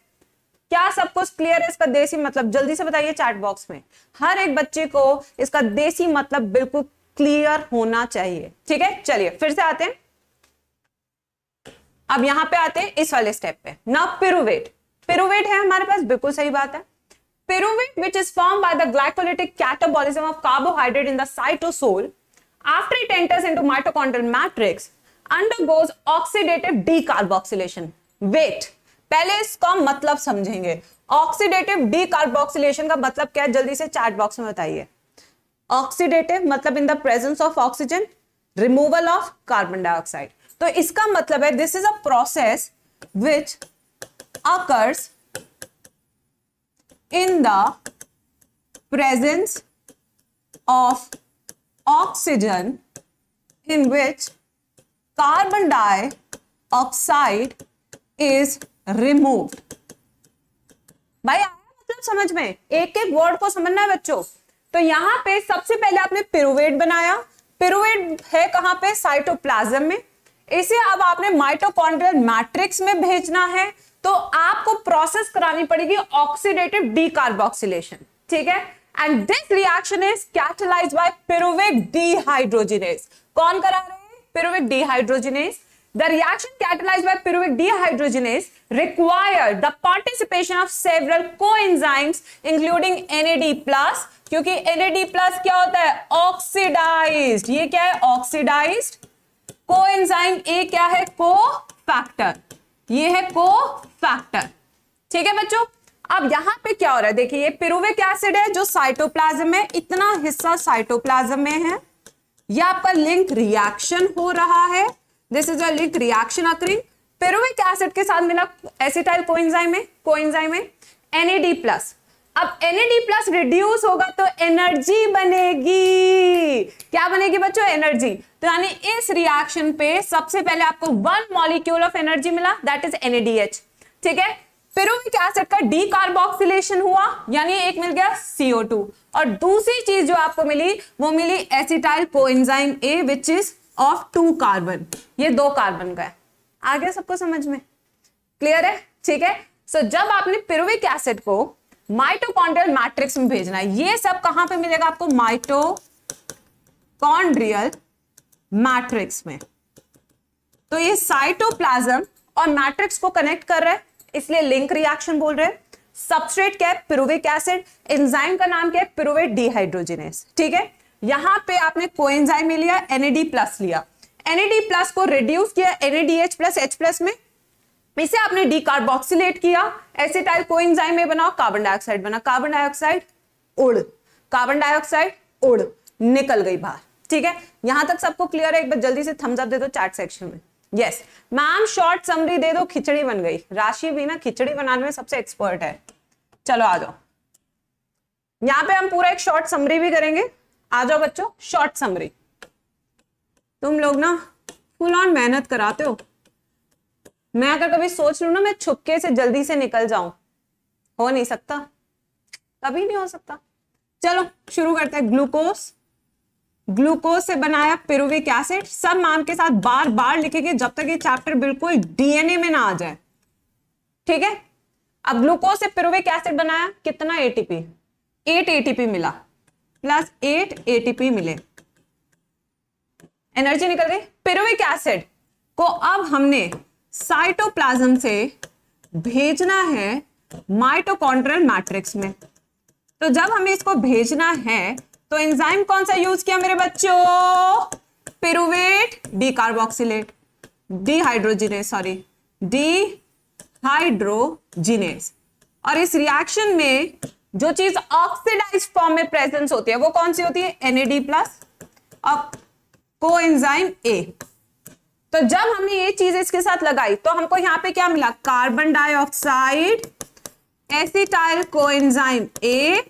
क्या सब कुछ क्लियर है इसका देसी मतलब जल्दी से बताइए चैट बॉक्स में हर एक बच्चे को इसका देसी मतलब बिल्कुल क्लियर होना चाहिए ठीक है चलिए फिर से आते हैं अब यहां पे आते हैं इस वाले स्टेप पे ना पिरुवेट पिरुवेट है हमारे पास बिल्कुल सही बात है pyruvate which is form by the glycolytic catabolism of carbohydrate in the cytosol after it enters into mitochondrial matrix undergoes oxidative decarboxylation wait पहले इसका मतलब समझेंगे ऑक्सीडेटिव डीकार्बोक्सिलेशन का मतलब क्या है जल्दी से चार्ट बॉक्स में बताइए ऑक्सीडेटिव मतलब in the presence of oxygen removal of carbon dioxide तो इसका मतलब है this is a process which occurs in the presence of oxygen in which carbon dioxide is remove भाई आया मतलब समझ में एक एक वर्ड को समझना है बच्चों तो यहां पे सबसे पहले आपने पिरुवेट बनाया पिरुवेट है कहां पे साइटोप्लाज्म में इसे अब आपने माइटोकॉन्ड्रियल मैट्रिक्स में भेजना है तो आपको प्रोसेस करानी पड़ेगी ऑक्सीडेटिव डीकार्बोक्सिलेशन ठीक है and this reaction is catalyze by pyruvate dehydrogenase कौन करा रहे हैं pyruvate dehydrogenase The reaction catalyzed by pyruvic dehydrogenase require the participation of several coenzymes including NAD+, क्योंकि NAD+ क्या होता है ऑक्सीडाइज्ड ये क्या है ऑक्सीडाइज्ड कोएंजाइम ए क्या है को फैक्टर ये है को फैक्टर ठीक है बच्चों अब यहां पे क्या हो रहा है देखिए ये पिरुविक एसिड है जो साइटोप्लाज्म में इतना हिस्सा साइटोप्लाज्म में है यह आपका लिंक रिएक्शन हो रहा है this is oc reaction occurring pyruvic acid के साथ मिला एसिटाइल कोइंजाइम में कोइंजाइम में एनएडी प्लस अब एनएडी प्लस रिड्यूस होगा तो एनर्जी बनेगी क्या बनेगी बच्चों एनर्जी तो यानी इस रिएक्शन पे सबसे पहले आपको वन मॉलिक्यूल ऑफ एनर्जी मिला दैट इज एनएडीएच ठीक है पिरोविक एसिड का डीकार्बोक्सिलेशन हुआ यानी एक मिल गया CO2 और दूसरी चीज जो आपको मिली वो मिली acetyl coenzyme A which is of two carbon ये दो कार्बन का है आ गया सबको समझ में क्लियर है ठीक है सो so, जब आपने पिरुविक एसिड को माइटोकॉन्ड्रियल मैट्रिक्स में भेजना है ये सब कहां पे मिलेगा आपको माइटोकॉन्ड्रियल मैट्रिक्स में तो ये साइटोप्लाज्म और मैट्रिक्स को कनेक्ट कर रहा है इसलिए लिंक रिएक्शन बोल रहे हैं सबस्ट्रेट क्या है पिरुविक एसिड एंजाइम का नाम क्या है पिरुवेट डिहाइड्रोजिनेस ठीक है यहां पे आपने कोएंजाइम लिया एनएडी प्लस लिया एनएडी प्लस को रिड्यूस किया एनएडीएच प्लस एच प्लस में इसे आपने डीकार्बोक्सिलेट किया एसिटाइल कोएंजाइम में बना कार्बन डाइऑक्साइड बना कार्बन डाइऑक्साइड उड़ कार्बन डाइऑक्साइड उड़ निकल गई बाहर ठीक है यहां तक सबको क्लियर है एक बार जल्दी से थम्स अप दे दो चार्ट सेक्शन में यस मैम शॉर्ट समरी दे दो खिचड़ी बन गई राशि भी ना खिचड़ी बनाने में सबसे एक्सपर्ट है चलो आ जाओ यहां पे हम पूरा एक शॉर्ट समरी भी करेंगे आ जाओ बच्चों शॉर्ट समरी तुम लोग ना फुल ऑन मेहनत कराते हो मैं अगर कभी सोच लू ना मैं छुपके से जल्दी से निकल जाऊं हो नहीं सकता कभी नहीं हो सकता चलो शुरू करते हैं ग्लूकोज ग्लूकोज से बनाया पिरुविक एसिड सब नाम के साथ बार बार लिखेंगे जब तक ये चैप्टर बिल्कुल डीएनए में ना आ जाए ठीक है अब ग्लूकोज से पिरुविक एसिड बनाया कितना एटीपी एट एटीपी मिला प्लस एट एटीपी मिले एनर्जी निकल गई पिरुविक एसिड को अब हमने साइटोप्लाज्म से भेजना है माइटोकॉन्ड्रियल मैट्रिक्स में तो जब हमें इसको भेजना है तो एंजाइम कौन सा यूज किया मेरे बच्चों pyruvate carboxylate dehydrogenase sorry hydrogenase और इस रिएक्शन में जो चीज ऑक्सीडाइज फॉर्म में प्रेजेंस होती है वो कौन सी होती है NAD plus coenzyme A तो जब हमने ये चीज इसके साथ लगाई तो हमको यहां पे क्या मिला carbon dioxide acetyl enzyme A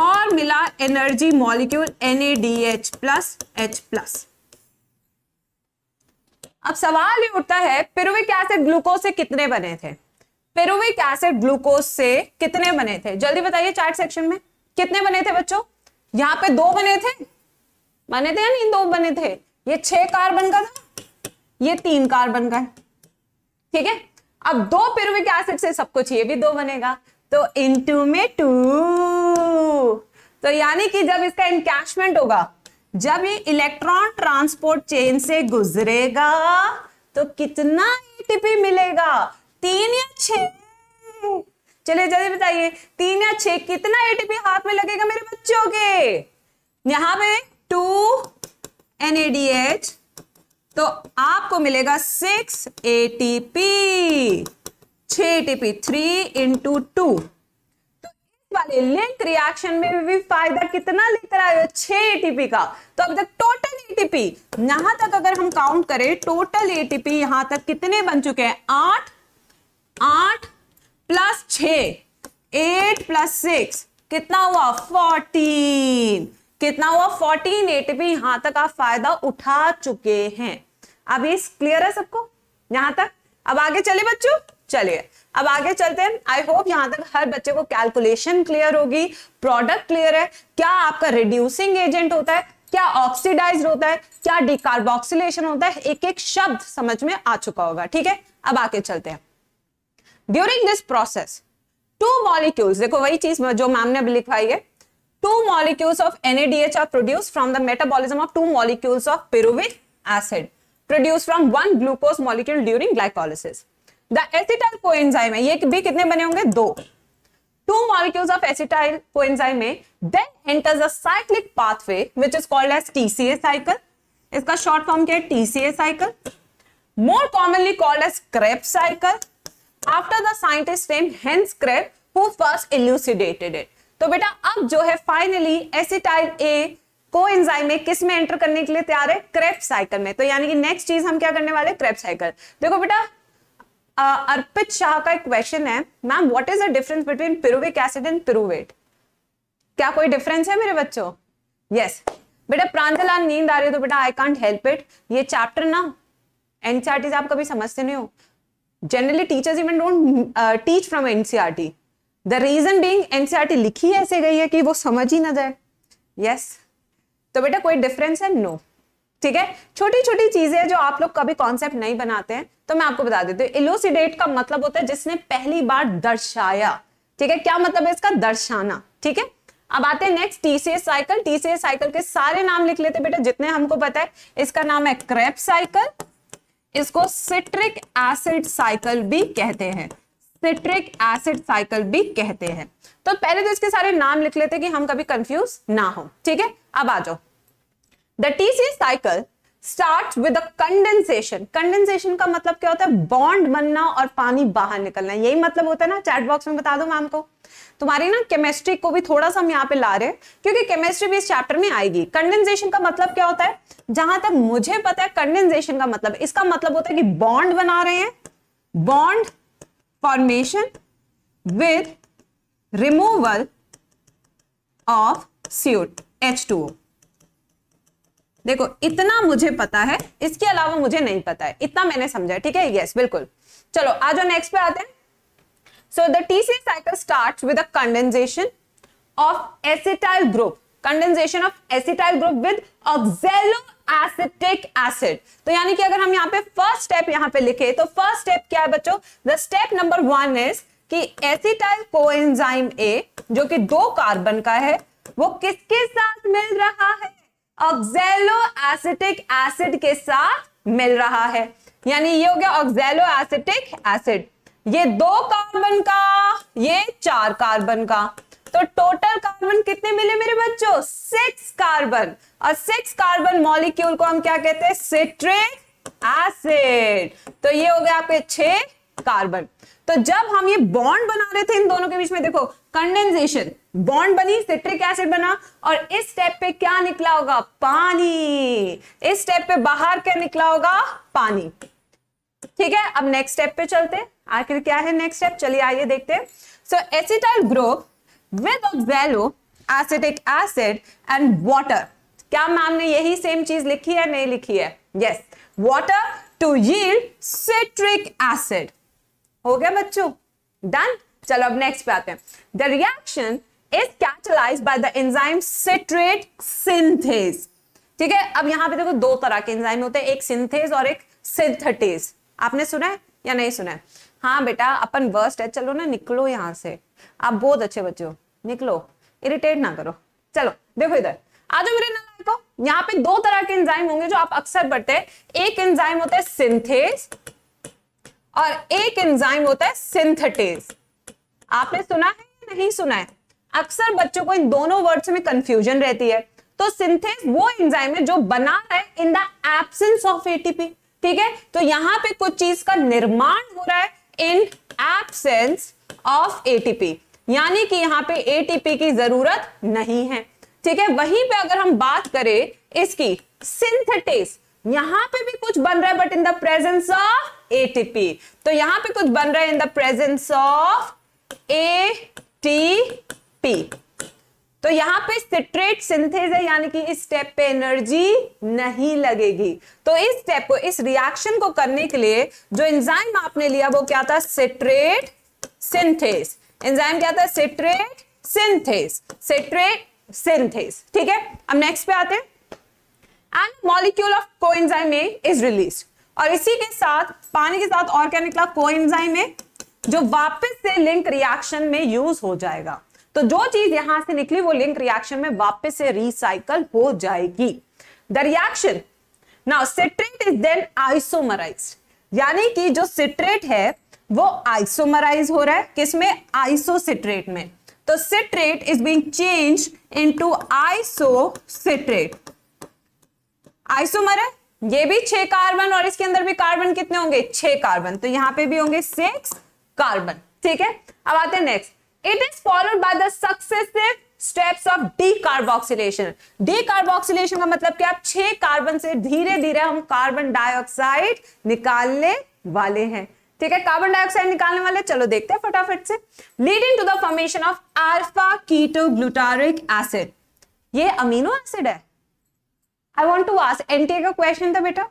और मिला energy molecule NADH plus H plus अब सवाल ये उठता है पिरुविक एसिड ग्लूकोज से कितने बने थे पेरुविक एसिड ग्लूकोज से कितने बने थे जल्दी बताइए चार्ट सेक्शन में कितने बने थे बच्चों यहाँ पे दो बने थे बने थे या नहीं दो बने थे ये छह कार्बन का था ये तीन कार्बन का ठीक है अब दो पेरुविक एसिड से सब कुछ ये भी दो बनेगा तो इन टू में टू तो यानी कि जब इसका इनकैशमेंट होगा जब ये इलेक्ट्रॉन ट्रांसपोर्ट चेन से गुजरेगा तो कितना एटीपी मिलेगा तीन या छ चलिए जल्दी बताइए तीन या छ कितना एटीपी हाथ में लगेगा मेरे बच्चों के यहां पे टू एनएडीएच तो आपको मिलेगा सिक्स एटीपी छ एटीपी थ्री इंटू टू वाले लिंक रिएक्शन में भी फायदा कितना लेकर आए हो छह एटीपी का तो अब तक टोटल एटीपी यहां तक अगर हम काउंट करें टोटल एटीपी यहां तक कितने बन चुके हैं आठ आठ प्लस छ एट प्लस सिक्स कितना हुआ फोर्टीन कितना हुआ फोर्टीन एट भी यहां तक आप फायदा उठा चुके हैं अब ये क्लियर है सबको यहां तक अब आगे चले बच्चों चलिए अब आगे चलते हैं आई होप यहां तक हर बच्चे को कैलकुलेशन क्लियर होगी प्रोडक्ट क्लियर है क्या आपका रिड्यूसिंग एजेंट होता है क्या ऑक्सीडाइज होता है क्या डिकार्बोक्सिलेशन होता है एक एक शब्द समझ में आ चुका होगा ठीक है अब आगे चलते हैं during this process two molecules देखो वही चीज जो मैम ने अभी लिखवाई है two molecules of NADH are produce from the metabolism of two molecules of pyruvic acid produce from one glucose molecule during glycolysis the acetyl coenzyme है ये भी कितने बने होंगे दो two molecules of acetyl coenzyme में then enters a cyclic pathway which is called as TCA cycle इसका short form क्या है TCA cycle more commonly called as Krebs cycle after the scientist name Hans Krebs who first elucidated it तो बेटा अब जो है finally acetyl ए को enzyme एंजाइमें किस में एंटर करने के लिए तैयार है क्रेप साइकिल में तो यानी कि नेक्स्ट चीज हम क्या करने वाले क्रेप साइकिल देखो बेटा अर्पित शाह का एक क्वेश्चन है ma'am what is the difference between pyruvic acid and pyruvate क्या कोई डिफरेंस है मेरे बच्चों यस yes. बेटा प्रांतलाल नींद आ रही है तो बेटा आई कांट हेल्प इट ये चैप्टर ना एनसीआरटी e आप कभी समझते नहीं हो generally teachers even don't teach from NCERT the reason being NCERT लिखी ऐसे गई है कि वो समझ ही ना जाए यस yes. तो बेटा कोई डिफरेंस है नो no. ठीक है छोटी छोटी चीजें जो आप लोग कभी कॉन्सेप्ट नहीं बनाते हैं तो मैं आपको बता देती हूँ इलोसिडेट का मतलब होता है जिसने पहली बार दर्शाया ठीक है क्या मतलब है इसका दर्शाना ठीक है अब आते हैं next TCS cycle TCS cycle के सारे नाम लिख लेते बेटा जितने हमको पता है इसका नाम है क्रेप साइकिल इसको सिट्रिक एसिड साइकिल भी कहते हैं सिट्रिक एसिड साइकिल भी कहते हैं तो पहले तो इसके सारे नाम लिख लेते कि हम कभी कंफ्यूज ना हो ठीक है अब आ जाओ the TC cycle start with a condensation condensation का मतलब क्या होता है बॉन्ड बनना और पानी बाहर निकलना यही मतलब होता है ना चैट बॉक्स में बता दो मैम को तुम्हारी ना केमिस्ट्री को भी थोड़ा सा हम यहाँ पे ला रहे हैं क्योंकि केमिस्ट्री भी इस चैप्टर में आएगी कंडेंसेशन का मतलब क्या होता है जहां तक मुझे पता है कंडेंसेशन का मतलब इसका मतलब होता है कि बॉन्ड बना रहे हैं bond formation with removal of CO H two देखो इतना मुझे पता है इसके अलावा मुझे नहीं पता है इतना मैंने समझा ठीक है यस बिल्कुल चलो आज नेक्स्ट पे आते हैं So the TCA cycle starts with a condensation of acetyl group. Condensation of acetyl group with oxaloacetic acid. तो यानी कि अगर हम यहाँ पे फर्स्ट स्टेप यहाँ पे लिखे तो फर्स्ट स्टेप क्या है बच्चों the step number one is कि एसिटाइल कोएंजाइम ए जो कि दो कार्बन का है वो किसके साथ मिल रहा है ऑक्जेलो एसिटिक एसिड के साथ मिल रहा है यानी ये हो गया ऑक्जेलो एसिटिक एसिड ये दो कार्बन का ये चार कार्बन का तो टोटल कार्बन कितने मिले मेरे बच्चों सिक्स कार्बन और सिक्स कार्बन मॉलिक्यूल को हम क्या कहते हैं सिट्रिक एसिड तो ये हो गया आपके छह कार्बन तो जब हम ये बॉन्ड बना रहे थे इन दोनों के बीच में देखो कंडेंसेशन बॉन्ड बनी सिट्रिक एसिड बना और इस स्टेप पे क्या निकला होगा पानी इस स्टेप पे बाहर क्या निकला होगा पानी ठीक है अब नेक्स्ट स्टेप पे चलते हैं आखिर क्या है नेक्स्ट स्टेप चलिए आइए देखते हैं so acetyl group with oxalo acetic acid and water क्या मैम ने यही सेम चीज लिखी है नहीं लिखी है yes water to yield citric acid हो गया बच्चों डन चलो अब नेक्स्ट पे आते हैं the reaction is catalyze by the enzyme citrate synthase ठीक है अब यहां पे देखो दो तरह के एंजाइम होते हैं एक सिंथेस और एक सिंथेटेज आपने सुना है या नहीं सुना है हाँ बेटा अपन वर्स्ट है चलो ना निकलो यहाँ से आप बहुत अच्छे बच्चे हो निकलो इरिटेट ना करो चलो देखो इधर आज मेरे नालायको यहाँ पे दो तरह के एंजाइम होंगे जो आप अक्सर पढ़ते हैं एक एंजाइम होता है सिंथेस और एक एंजाइम होता है सिंथेटेज आपने सुना है या नहीं सुना है अक्सर बच्चों को इन दोनों वर्ड्स में कंफ्यूजन रहती है तो सिंथेस वो एंजाइम है जो बना रहा है in the absence of ATP ठीक है तो यहाँ पे कुछ चीज का निर्माण हो रहा है इन एबसेंस ऑफ एटीपी यानी कि यहां पे एटीपी की जरूरत नहीं है ठीक है वहीं पे अगर हम बात करें इसकी सिंथेटिस यहां पे भी कुछ बन रहा है but in the presence of ATP तो यहां पे कुछ बन रहा है in the presence of ATP तो यहां पे सिट्रेट सिंथेज है यानी कि इस स्टेप पे एनर्जी नहीं लगेगी तो इस स्टेप को इस रिएक्शन को करने के लिए जो एंजाइम आपने लिया वो क्या था सिट्रेट सिंथेस एंजाइम क्या था सिट्रेट सिंथेस सिट्रेट सिंथेस ठीक है अब नेक्स्ट पे आते हैं and molecule of enzyme A is release और इसी के साथ पानी के साथ और क्या निकला एंजाइम ए जो वापस से लिंक रिएक्शन में यूज हो जाएगा तो जो चीज यहां से निकली वो लिंक रिएक्शन में वापस से रिसाइकल हो जाएगी the reaction now citrate is then isomerize यानी कि जो सिट्रेट है वो आइसोमराइज हो रहा है किसमें आइसोसिट्रेट में तो citrate is being change into isocitrate isomer है ये भी छह कार्बन और इसके अंदर भी कार्बन कितने होंगे छह कार्बन तो यहां पे भी होंगे सिक्स कार्बन ठीक है अब आते हैं next it is followed by the successive steps of decarboxylation decarboxylation का मतलब क्या छह कार्बन से धीरे धीरे हम कार्बन डाइऑक्साइड निकालने वाले हैं ठीक है कार्बन डाइऑक्साइड निकालने वाले चलो देखते हैं फटाफट से leading to the formation of alpha keto glutaric acid ये अमीनो एसिड है I want to ask NTA का क्वेश्चन था बेटा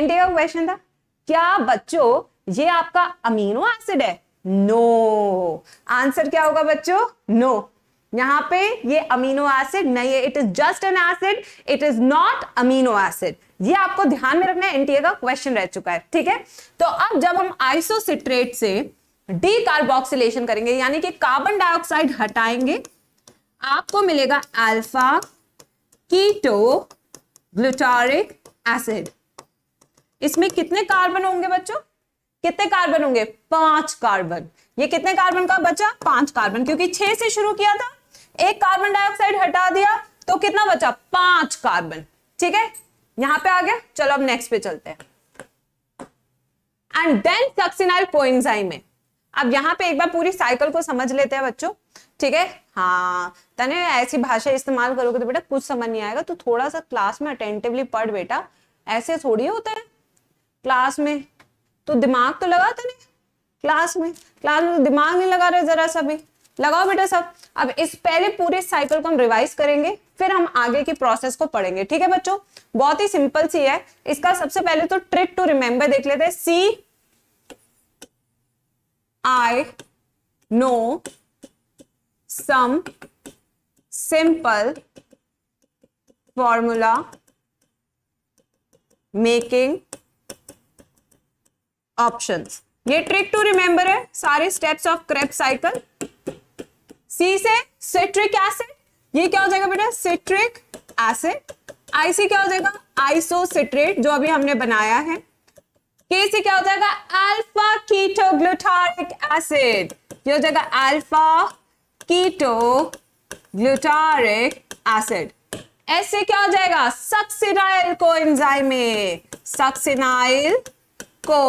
एनटीए का क्वेश्चन था क्या बच्चों ये आपका अमीनो एसिड है नो आंसर क्या होगा बच्चों नो no. यहां पे ये अमीनो एसिड नहीं है it is just an acid it is not amino acid ये आपको ध्यान में रखना है एनटीए का क्वेश्चन रह चुका है ठीक है तो अब जब हम आइसोसिट्रेट से डी कार्बोक्सिलेशन करेंगे यानी कि कार्बन डाइऑक्साइड हटाएंगे आपको मिलेगा अल्फा कीटो ग्लूटारिक एसिड इसमें कितने कार्बन होंगे बच्चों कितने कार्बन होंगे पांच कार्बन ये कितने कार्बन का बचा पांच कार्बन क्योंकि छह से शुरू किया था एक कार्बन डाइऑक्साइड हटा दिया तो कितना बचा पांच कार्बन ठीक है यहां पे आ गया चलो अब नेक्स्ट पे चलते हैं एंड देन सक्सिनाइल कोइंजाइम में अब यहाँ पे एक बार पूरी साइकिल को समझ लेते हैं बच्चों ठीक है हाँ तने ऐसी भाषा इस्तेमाल करोगे तो बेटा कुछ समझ नहीं आएगा तो थोड़ा सा क्लास में अटेंटिवली पढ़ बेटा ऐसे थोड़ी होता है क्लास में तो दिमाग तो लगा तो नहीं क्लास में क्लास में तो दिमाग नहीं लगा रहे जरा सा भी लगाओ बेटा सब अब इस पहले पूरे साइकिल को हम रिवाइज करेंगे फिर हम आगे की प्रोसेस को पढ़ेंगे ठीक है बच्चों बहुत ही सिंपल सी है इसका सबसे पहले तो ट्रिक टू रिमेंबर देख लेते हैं see I know some simple formula making option ये ट्रिक टू रिमेंबर है सारे steps of Krebs cycle C से सिट्रिक एसिड ये क्या हो जाएगा बेटा सिट्रिक एसिड आईसी क्या हो जाएगा आइसोसिट्रेट जो अभी हमने बनाया है के से क्या हो जाएगा अल्फा कीटो ग्लूटारिक एसिड ये हो जाएगा alpha keto glutaric acid S से क्या हो जाएगा succinyl coenzyme succinyl 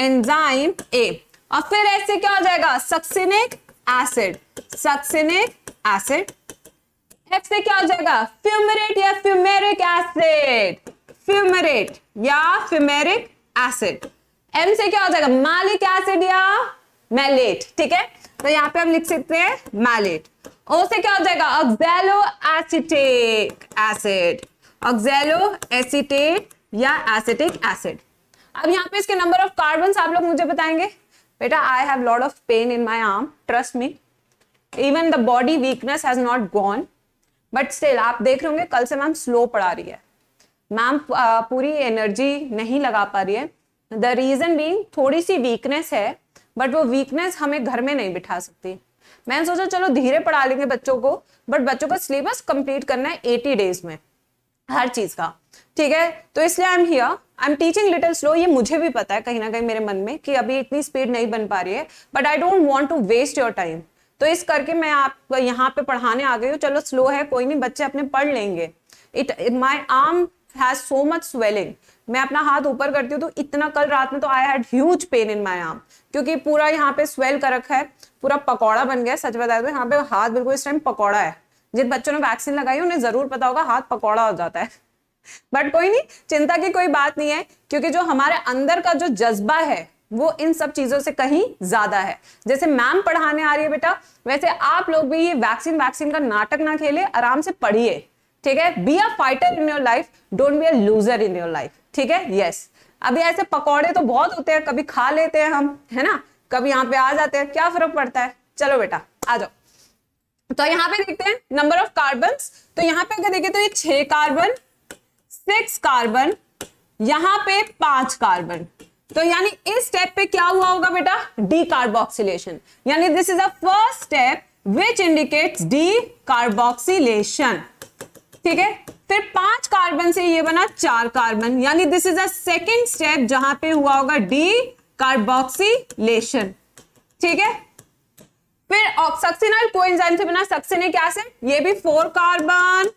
coenzyme A और फिर ऐसे क्या हो जाएगा succinic acid succinic acid F से क्या हो जाएगा फ्यूमरेट या फ्यूमेरिक एसिड फ्यूमरेट या फ्यूमेरिक एसिड एम से क्या हो जाएगा मालिक एसिड या मैलेट ठीक है तो यहां पे हम लिख सकते हैं मैलेट ओ से क्या हो जाएगा oxaloacetic acid oxaloacetate या एसिटिक एसिड अब यहाँ पे इसके नंबर ऑफ कार्बन आप लोग मुझे बताएंगे बेटा I have lot of pain in my arm trust me even the body weakness has not gone but still आप देख रहे होंगे कल से मैम स्लो पढ़ा रही है मैम पूरी एनर्जी नहीं लगा पा रही है द रीजन बींग थोड़ी सी वीकनेस है बट वो वीकनेस हमें घर में नहीं बिठा सकती मैंने सोचा चलो धीरे पढ़ा लेंगे बच्चों को बट बच्चों का सिलेबस कंप्लीट करना है एटी डेज में हर चीज का ठीक है तो इसलिए I am here I am teaching little slow ये मुझे भी पता है कहीं ना कहीं मेरे मन में कि अभी इतनी स्पीड नहीं बन पा रही है but I don't want to waste your time तो इस करके मैं आप यहाँ पे पढ़ाने आ गई हूँ चलो स्लो है कोई नहीं बच्चे अपने पढ़ लेंगे it my arm has so much swelling मैं अपना हाथ ऊपर करती हूँ तो इतना कल रात में तो I had huge pain in my arm क्योंकि पूरा यहाँ पे स्वेल कर रखा है पूरा पकौड़ा बन गया सच बताया तो यहाँ पे हाथ बिल्कुल इस टाइम पकौड़ा है जिन बच्चों ने वैक्सीन लगाई उन्हें जरूर पता होगा हाथ पकौड़ा हो जाता है बट कोई नहीं चिंता की कोई बात नहीं है क्योंकि जो हमारे अंदर का जो जज्बा है वो इन सब चीजों से कहीं ज्यादा है जैसे मैम पढ़ाने आ रही है बेटा वैसे आप लोग भी ये वैक्सीन वैक्सीन का नाटक ना खेले आराम से पढ़िए ठीक है be a fighter in your life don't be a loser in your life ठीक है यस अभी ऐसे पकौड़े तो बहुत होते हैं कभी खा लेते हैं हम है ना कभी यहाँ पे आ जाते हैं क्या फर्क पड़ता है चलो बेटा आ जाओ तो यहाँ पे देखते हैं नंबर ऑफ कार्बन तो यहाँ पे अगर देखें तो ये छह कार्बन सिक्स कार्बन यहां पे पांच कार्बन तो यानी इस स्टेप पे क्या हुआ होगा बेटा डी कार्बोक्सिलेशन यानी this is a first step which indicates decarboxylation ठीक है फिर पांच कार्बन से ये बना चार कार्बन यानी this is a second step जहां पे हुआ होगा डी कार्बोक्सीलेशन ठीक है फिर सक्सिनल कोएंजाइम से बना क्या से ये भी four carbon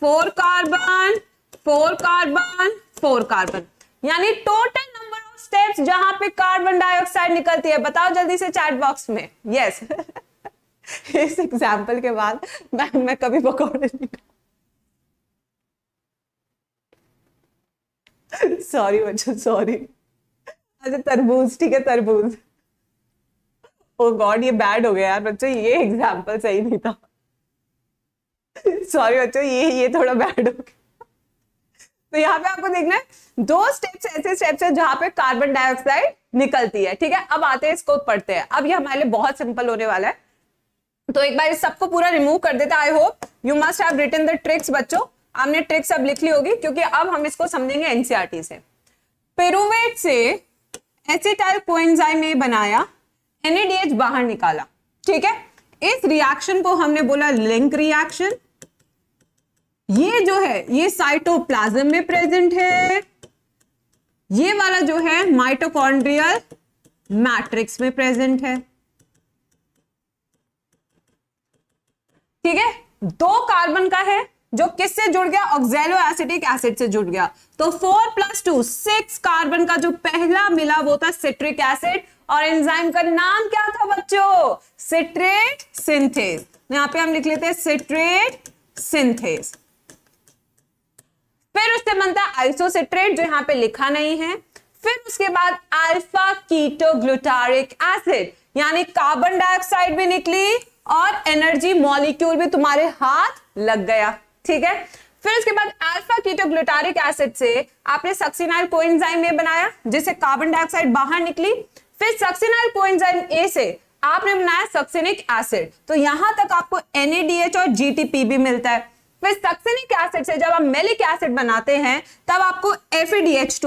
four carbon four carbon four carbon यानी टोटल नंबर ऑफ स्टेप्स जहां पे कार्बन डाइऑक्साइड निकलती है बताओ जल्दी से चैट बॉक्स में यस yes. इस एग्जाम्पल के बाद मैं मैं कभी पकौड़े नहीं सॉरी बच्चों सॉरी अच्छा तो तरबूज ठीक है तरबूज ओ oh गॉड ये बैड हो गया यार बच्चों ये एग्जाम्पल सही नहीं था सॉरी बच्चों ये ये थोड़ा बैड हो गया तो यहाँ पे आपको देखना है दो स्टेप्स ऐसे स्टेप्स है जहां पे कार्बन डाइऑक्साइड निकलती है ठीक है अब आते हैं इसको पढ़ते हैं अब ये हमारे लिए बहुत सिंपल होने वाला है तो एक बार इस सबको पूरा रिमूव कर देता I hope you must have written the tricks बच्चों आपने ट्रिक्स अब लिख ली होगी क्योंकि अब हम इसको समझेंगे एनसीआरटी e से पेरूवेट से एसिटाइल कोएंजाइम ए बनाया एनएडीएच बाहर निकाला ठीक है इस रिएक्शन को हमने बोला लिंक रिएक्शन ये जो है ये साइटोप्लाज्म में प्रेजेंट है ये वाला जो है माइटोकॉन्ड्रियल मैट्रिक्स में प्रेजेंट है ठीक है दो कार्बन का है जो किससे जुड़ गया ऑक्जेलो एसिडिक एसिड से जुड़ गया तो four plus two six carbon का जो पहला मिला वो था सिट्रिक एसिड और एंजाइम का नाम क्या था बच्चों सिट्रेट सिंथेस यहां पे हम लिख लेते हैं सिट्रेट सिंथेस फिर उससे बनता है आइसोसिट्रेट जो यहाँ पे लिखा नहीं है फिर उसके बाद अल्फा कीटोग्लूटारिक एसिड यानी कार्बन डाइऑक्साइड भी निकली और एनर्जी मॉलिक्यूल भी तुम्हारे हाथ लग गया ठीक है फिर उसके बाद अल्फा कीटोग्लुटारिक एसिड से आपने सक्सिनाइल कोएंजाइम ए बनाया जिससे कार्बन डाइऑक्साइड बाहर निकली फिर सक्सिनाइल कोएंजाइम ए से आपने बनाया सक्सिनिक एसिड तो यहां तक आपको एनएडीएच और जीटीपी भी मिलता है फिर सक्सेनिक एसिड से जब आप मेलिक एसिड बनाते हैं तब आपको एफ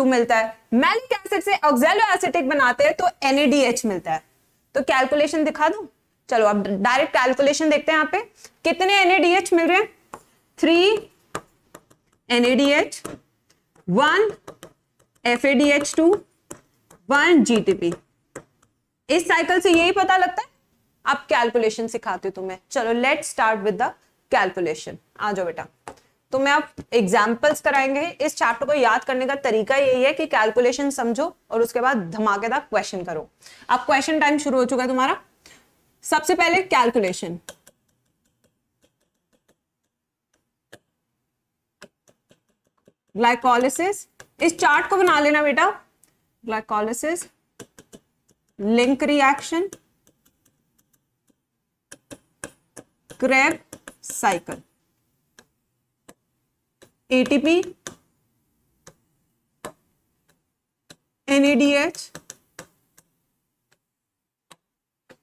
मिलता है मेलिक एसिड से ऑक्सैलो एसिटिक बनाते हैं तो एनएडीएच मिलता है तो कैलकुलेशन दिखा दू चलो आप डायरेक्ट कैलकुलेशन देखते हैं यहाँ पे कितने एनएडीएच मिल रहे हैं three NADH one F two one GTP इस साइकिल से यही पता लगता है आप कैलकुलेशन सिखाते हो तुम्हें चलो let start with the calculation आ जाओ बेटा तो मैं आप एग्जाम्पल्स कराएंगे इस चैप्टर को याद करने का तरीका यही है कि कैलकुलेशन समझो और उसके बाद धमाकेदार क्वेश्चन करो अब क्वेश्चन टाइम शुरू हो चुका है तुम्हारा सबसे पहले कैलकुलेशन ग्लाइकोलिसिस इस चार्ट को बना लेना बेटा glycolysis link reaction Krebs cycle ATP NADH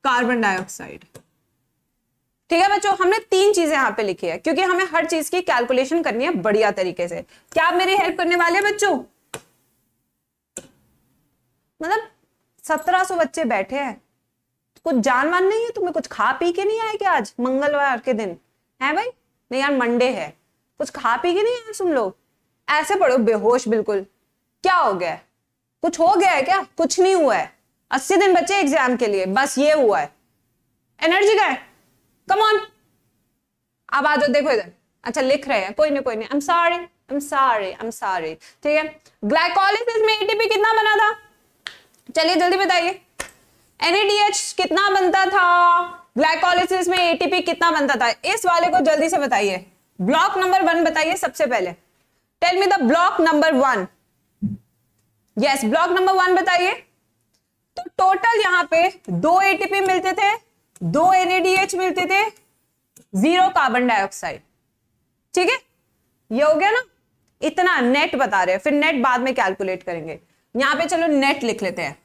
carbon dioxide ठीक है बच्चों हमने तीन चीजें यहां पे लिखी है क्योंकि हमें हर चीज की कैलकुलेशन करनी है बढ़िया तरीके से क्या आप मेरी हेल्प करने वाले हैं बच्चों मतलब सत्रह सौ बच्चे बैठे हैं कुछ जान मान नहीं है तुम्हें कुछ खा पी के नहीं आए क्या आज मंगलवार के दिन है भाई नहीं यार मंडे है कुछ खा पी के नहीं यार तुम लोग ऐसे पढ़ो बेहोश बिल्कुल क्या हो गया कुछ हो गया है क्या कुछ नहीं हुआ है अस्सी दिन बचे एग्जाम के लिए बस ये हुआ है एनर्जी का है कम ऑन अब आ जाओ देखो इधर अच्छा लिख रहे हैं कोई नहीं कोई नहीं I am sorry I am sorry I am sorry ठीक है ग्लाइकोलिसिस में एटीपी कितना बना था चलिए जल्दी बताइए एनएडीएच कितना बनता था ग्लाइकोलिसिस में एटीपी कितना बनता था इस वाले को जल्दी से बताइए ब्लॉक नंबर वन बताइए सबसे पहले tell me the block number one yes block number one बताइए तो टोटल यहां पे दो एटीपी मिलते थे दो एनएडीएच मिलते थे जीरो कार्बन डाइऑक्साइड ठीक है ये हो गया ना इतना नेट बता रहे हैं फिर नेट बाद में कैलकुलेट करेंगे यहां पे चलो नेट लिख लेते हैं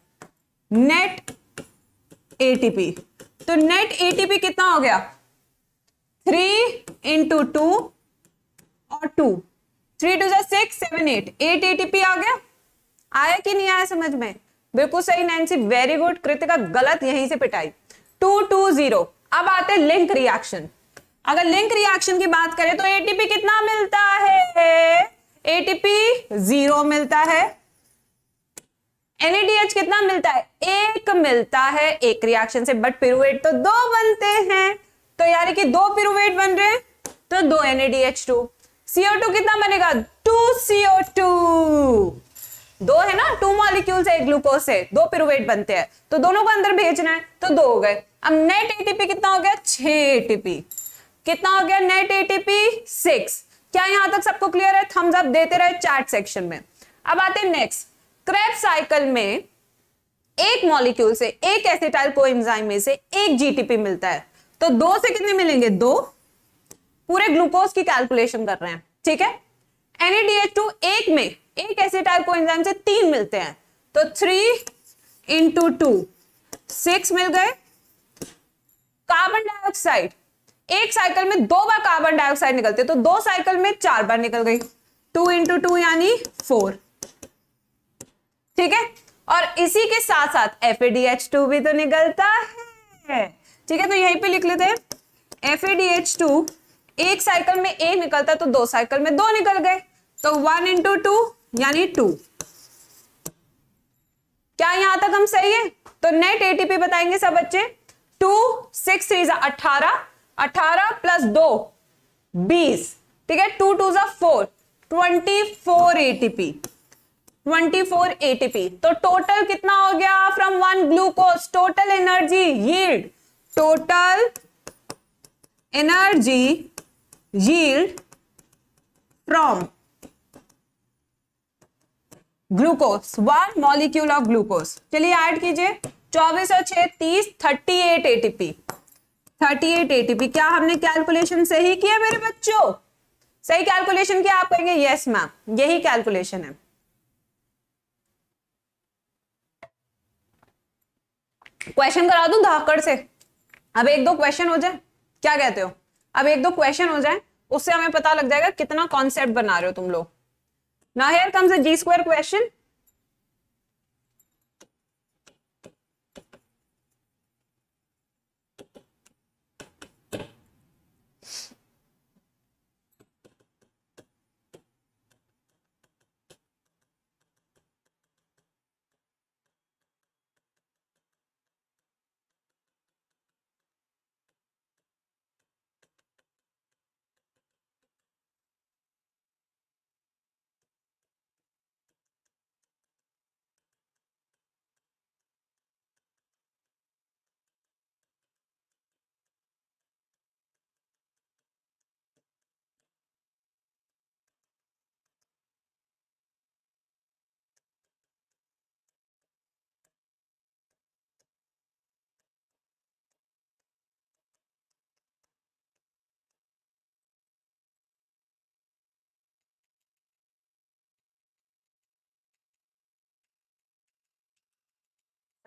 नेट एटीपी तो नेट एटीपी कितना हो गया थ्री इंटू टू और टू थ्री टू जै six seven eight eight ATP आ गया आया कि नहीं आया समझ में बिल्कुल सही नैन्सी वेरी गुड कृतिका गलत यहीं से पिटाई टू टू जीरो अब आते हैं लिंक रिएक्शन अगर लिंक रिएक्शन की बात करें तो एटीपी कितना मिलता है एटीपी जीरो मिलता है एनएडीएच e कितना मिलता है एक मिलता है एक रिएक्शन से बट पिरुवेट तो दो बनते हैं तो यानी कि दो पिरुवेट बन रहे हैं तो दो एनएडीएच टू सीओ टू कितना बनेगा टू सीओ टू दो है ना टू मॉलिक्यूल्स है ग्लूकोज से दो पिरुवेट बनते हैं तो दोनों को अंदर भेजना है तो दो हो गए अब नेट एटीपी कितना हो गया छह एटीपी कितना हो गया नेट एटीपी सिक्स क्या यहां तक सबको क्लियर है थम्स अप देते रहे चैट सेक्शन में अब आते हैं नेक्स्ट क्रेब साइकिल में एक मॉलिक्यूल से एक एसिटाइल को में से एक जीटीपी मिलता है तो दो से कितने मिलेंगे दो पूरे ग्लूकोज की कैलकुलेशन कर रहे हैं ठीक है टू एक में एक एसिटाइल कोएंजाइम से तीन मिलते हैं तो थ्री इंटू टू सिक्स मिल गए कार्बन डाइऑक्साइड एक साइकिल में दो बार कार्बन डाइऑक्साइड निकलते हैं तो दो साइकिल में चार बार निकल गई टू इंटू टू यानी फोर ठीक है और इसी के साथ साथ एफ भी तो निकलता है ठीक है तो यहीं पे लिख लेते हैं एफ एक साइकिल में एक निकलता है तो दो साइकिल में दो निकल गए तो वन इंटू टू यानी टू क्या यहां तक हम सही है तो नेट एटीपी बताएंगे सब बच्चे टू सिक्स थ्री अठारह अठारह प्लस दो बीस ठीक है टू टू जा four twenty four ATP twenty four ATP तो टोटल कितना हो गया from one glucose total energy yield total energy yield from glucose one molecule of glucose चलिए ऐड कीजिए चौबीस और छह तीस thirty eight ATP thirty eight ATP क्या हमने कैलकुलेशन सही किया मेरे बच्चों सही कैलकुलेशन किया आप कहेंगे यस मैम यही कैलकुलेशन है क्वेश्चन करा दू धाकड़ से अब एक दो क्वेश्चन हो जाए क्या कहते हो अब एक दो क्वेश्चन हो जाए उससे हमें पता लग जाएगा कितना कॉन्सेप्ट बना रहे हो तुम लोग ना here comes a G square question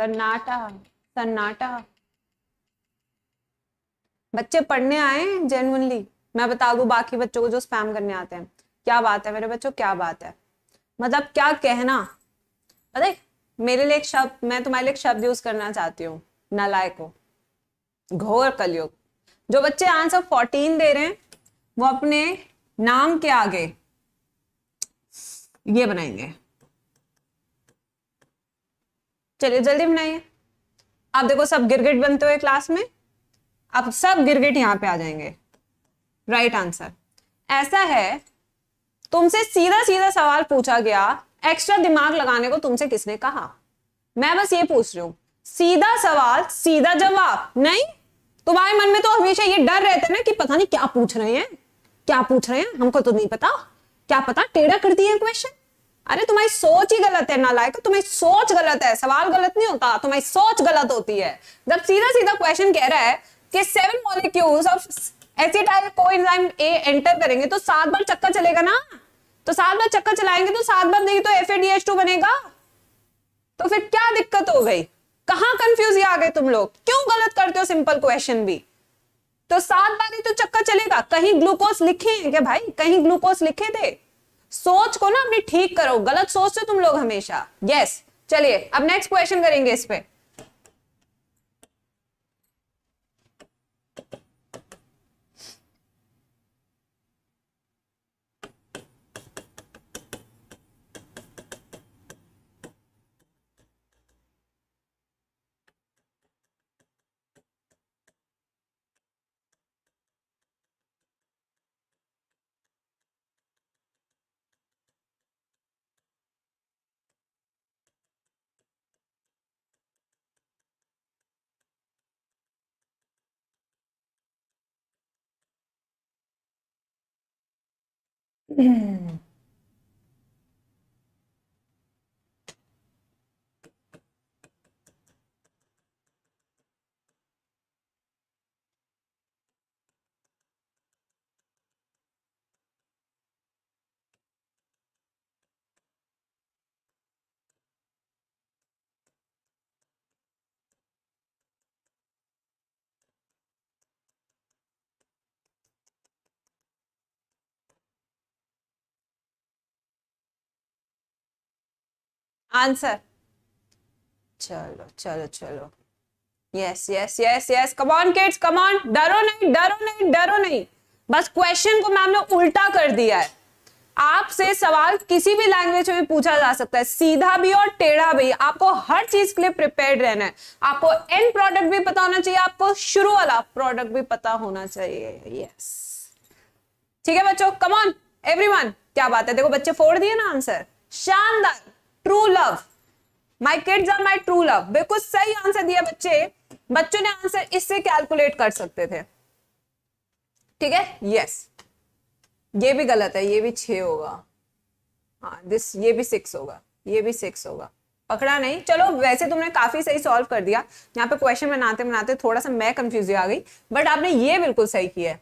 सन्नाटा सन्नाटा बच्चे पढ़ने आए जेनुअनली मैं बता दू बाकी बच्चों को जो स्पैम करने आते हैं क्या बात है मेरे बच्चों क्या बात है मतलब क्या कहना अरे मेरे लिए एक शब्द मैं तुम्हारे लिए एक शब्द यूज करना चाहती हूँ नलायको घोर कलयुग जो बच्चे आंसर फोर्टीन दे रहे हैं वो अपने नाम के आगे ये बनाएंगे चलिए जल्दी बनाइए आप देखो सब गिरगिट बनते हुए क्लास में आप सब गिरगिट यहाँ पे आ जाएंगे राइट आंसर ऐसा है तुमसे सीधा सीधा सवाल पूछा गया एक्स्ट्रा दिमाग लगाने को तुमसे किसने कहा मैं बस ये पूछ रही हूं सीधा सवाल सीधा जवाब नहीं तुम्हारे मन में तो हमेशा ये डर रहता है ना कि पता नहीं क्या पूछ रहे हैं क्या पूछ रहे हैं हमको तो नहीं पता क्या पता टेढ़ा कर दिया क्वेश्चन अरे तुम्हारी सोच ही गलत है ना लायक तुम्हारी सोच गलत है सवाल गलत नहीं होता तुम्हारी सोच गलत होती है जब सीधा सीधा क्वेश्चन कह रहा है कि seven molecules of acetyl coenzyme A enter करेंगे तो सात बार चक्कर चलेगा ना तो सात बार चक्कर चलाएंगे तो सात बार नहीं तो एफ टू बनेगा तो फिर क्या दिक्कत हो गई कहां कंफ्यूज आ गए तुम लोग क्यों गलत करते हो सिंपल क्वेश्चन भी तो सात बार ही तो चक्कर चलेगा कहीं ग्लूकोज लिखे हैं क्या भाई कहीं ग्लूकोज लिखे थे सोच को ना अपनी ठीक करो गलत सोचते तुम लोग हमेशा यस yes. चलिए अब नेक्स्ट क्वेश्चन करेंगे इस पर うん आंसर चलो चलो चलो yes yes yes yes come on kids come on डरो नहीं डरो नहीं डरो नहीं बस क्वेश्चन को मैम ने उल्टा कर दिया है आपसे सवाल किसी भी लैंग्वेज में पूछा जा सकता है सीधा भी और टेढ़ा भी आपको हर चीज के लिए प्रिपेयर रहना है आपको एंड प्रोडक्ट भी पता होना चाहिए आपको शुरू वाला प्रोडक्ट भी पता होना चाहिए यस ठीक है बच्चों कम ऑन एवरीवन क्या बात है देखो बच्चे फोड़ दिए ना आंसर शानदार true love my kids are my true love बिल्कुल सही आंसर दिया बच्चे बच्चों ने आंसर इससे कैलकुलेट कर सकते थे ठीक है यस yes. ये भी गलत है ये भी छ होगा हाँ दिस ये भी सिक्स होगा ये भी सिक्स होगा पकड़ा नहीं चलो वैसे तुमने काफी सही सॉल्व कर दिया यहाँ पे क्वेश्चन बनाते बनाते थोड़ा सा मैं कंफ्यूज आ गई बट आपने ये बिल्कुल सही किया है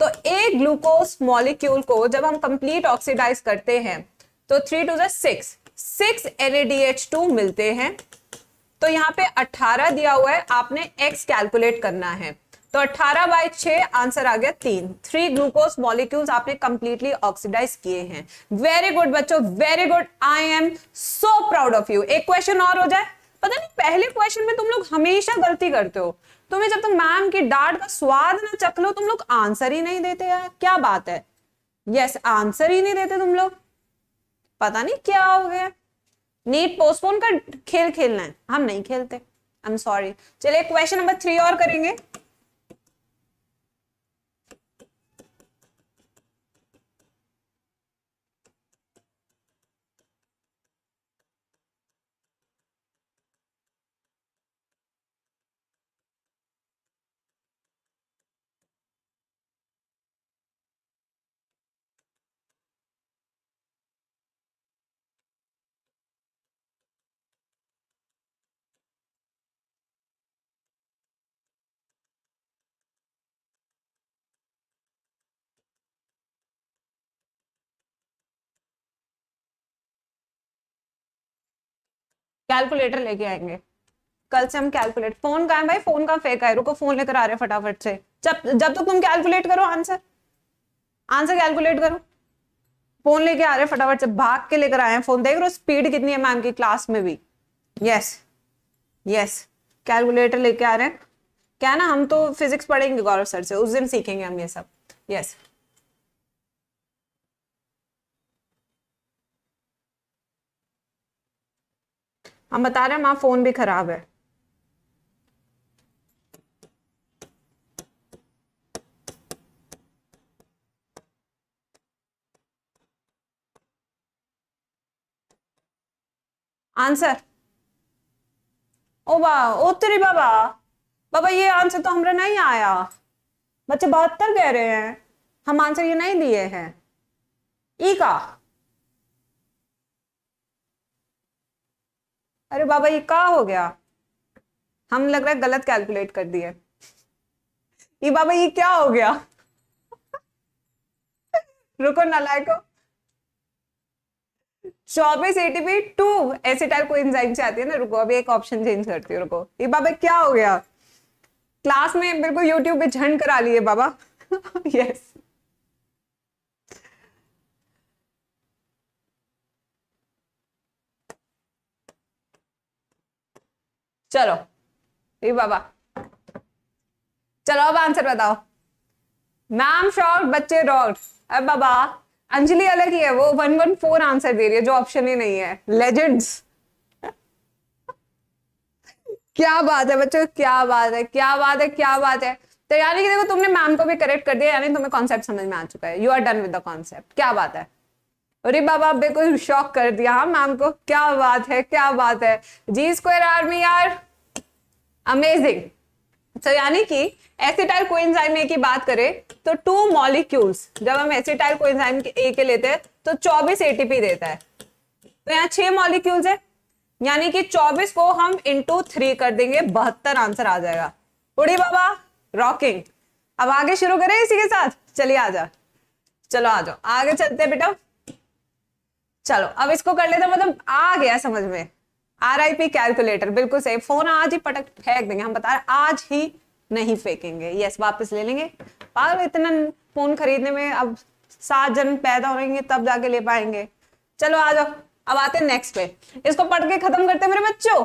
तो एक ग्लूकोज मॉलिक्यूल को जब हम कंप्लीट ऑक्सीडाइज करते हैं तो थ्री टू दिक्स सिक्स सिक्स एन मिलते हैं तो यहाँ पे 18 दिया हुआ है आपने x कैलकुलेट करना है तो 18 बाय 6 आंसर आ गया तीन थ्री ग्लूकोज मॉलिक्यूल्स आपने कंप्लीटली ऑक्सीडाइज किए हैं वेरी गुड बच्चों very good I am so proud of you एक क्वेश्चन और हो जाए पता नहीं पहले क्वेश्चन में तुम लोग हमेशा गलती करते हो तुम्हें जब तक तो मैम की डांट का स्वाद ना चख लो तुम लोग आंसर ही नहीं देते यार क्या बात है यस yes, आंसर ही नहीं देते तुम लोग पता नहीं क्या हो गया नीट पोस्टपोन कर खेल खेलना है हम नहीं खेलते आई एम सॉरी चलिए क्वेश्चन नंबर थ्री और करेंगे कैलकुलेटर लेके आएंगे कल से हम कैलकुलेट फोन का है भाई फोन का फेक है रुको फोन लेकर आ रहे फटाफट से जब जब तक तो तुम कैलकुलेट करो आंसर आंसर कैलकुलेट करो फोन लेके आ रहे फटाफट से भाग के लेकर आए फोन देख रहे हो स्पीड कितनी है मैम की क्लास में भी यस यस कैलकुलेटर लेके आ रहे हैं क्या ना हम तो फिजिक्स पढ़ेंगे गौरव सर से उस दिन सीखेंगे हम ये सब यस yes. हम बता रहे हैं माँ फोन भी खराब है आंसर ओ बा ओ तेरे बाबा बाबा ये आंसर तो हमरा नहीं आया बच्चे बहत्तर कह रहे हैं हम आंसर ये नहीं दिए हैं ई का अरे बाबा ये कहा हो गया हम लग रहा है गलत कैलकुलेट कर दिए ये बाबा ये क्या हो गया रुको नलायको चौबीस एटीपी टू टाइप को इंजाइम से आती है ना रुको अभी एक ऑप्शन चेंज करती हूँ रुको ये बाबा क्या हो गया क्लास में बिल्कुल यूट्यूब पे झंड करा लिए बाबा यस चलो ये बाबा चलो अब आंसर बताओ मैम शॉर्ट बच्चे रॉक्ड अब बाबा अंजलि अलग ही है वो वन वन फोर आंसर दे रही है जो ऑप्शन ही नहीं है लेजेंड्स क्या बात है बच्चों क्या बात है क्या बात है क्या बात है तो यानी कि देखो तुमने मैम को भी करेक्ट कर दिया यानी तुम्हें कॉन्सेप्ट समझ में आ चुका है you are done with the concept क्या बात है अरे बाबा बिल्कुल शॉक कर दिया हाँ मैम को क्या बात है क्या बात है जी स्क्वायर आर्मी यार अमेजिंग तो so, यानी कि एसिटाइल कोइंजाइम ए की बात करें तो टू मॉलिक्यूल्स जब हम एसिटाइल कोइंजाइम ए के लेते हैं तो 24 एटीपी देता है तो यहाँ छह मॉलिक्यूल्स है यानी कि 24 को हम इंटू थ्री कर देंगे बहत्तर आंसर आ जाएगा उड़ी बाबा रॉकिंग अब आगे शुरू करें इसी के साथ चलिए आ जा चलो आ जाओ आगे चलते बेटा चलो अब इसको कर लेते मतलब आ गया समझ में आर आई पी कैलकुलेटर बिल्कुल सही फोन आज ही पटक फेंक देंगे हम बता रहे आज ही नहीं फेंकेंगे यस वापस ले लेंगे पागल इतना फोन खरीदने में अब सात जन पैदा हो रहेंगे तब जाके ले पाएंगे चलो आ जाओ अब आते हैं नेक्स्ट पे इसको पढ़ के खत्म करते हैं मेरे बच्चों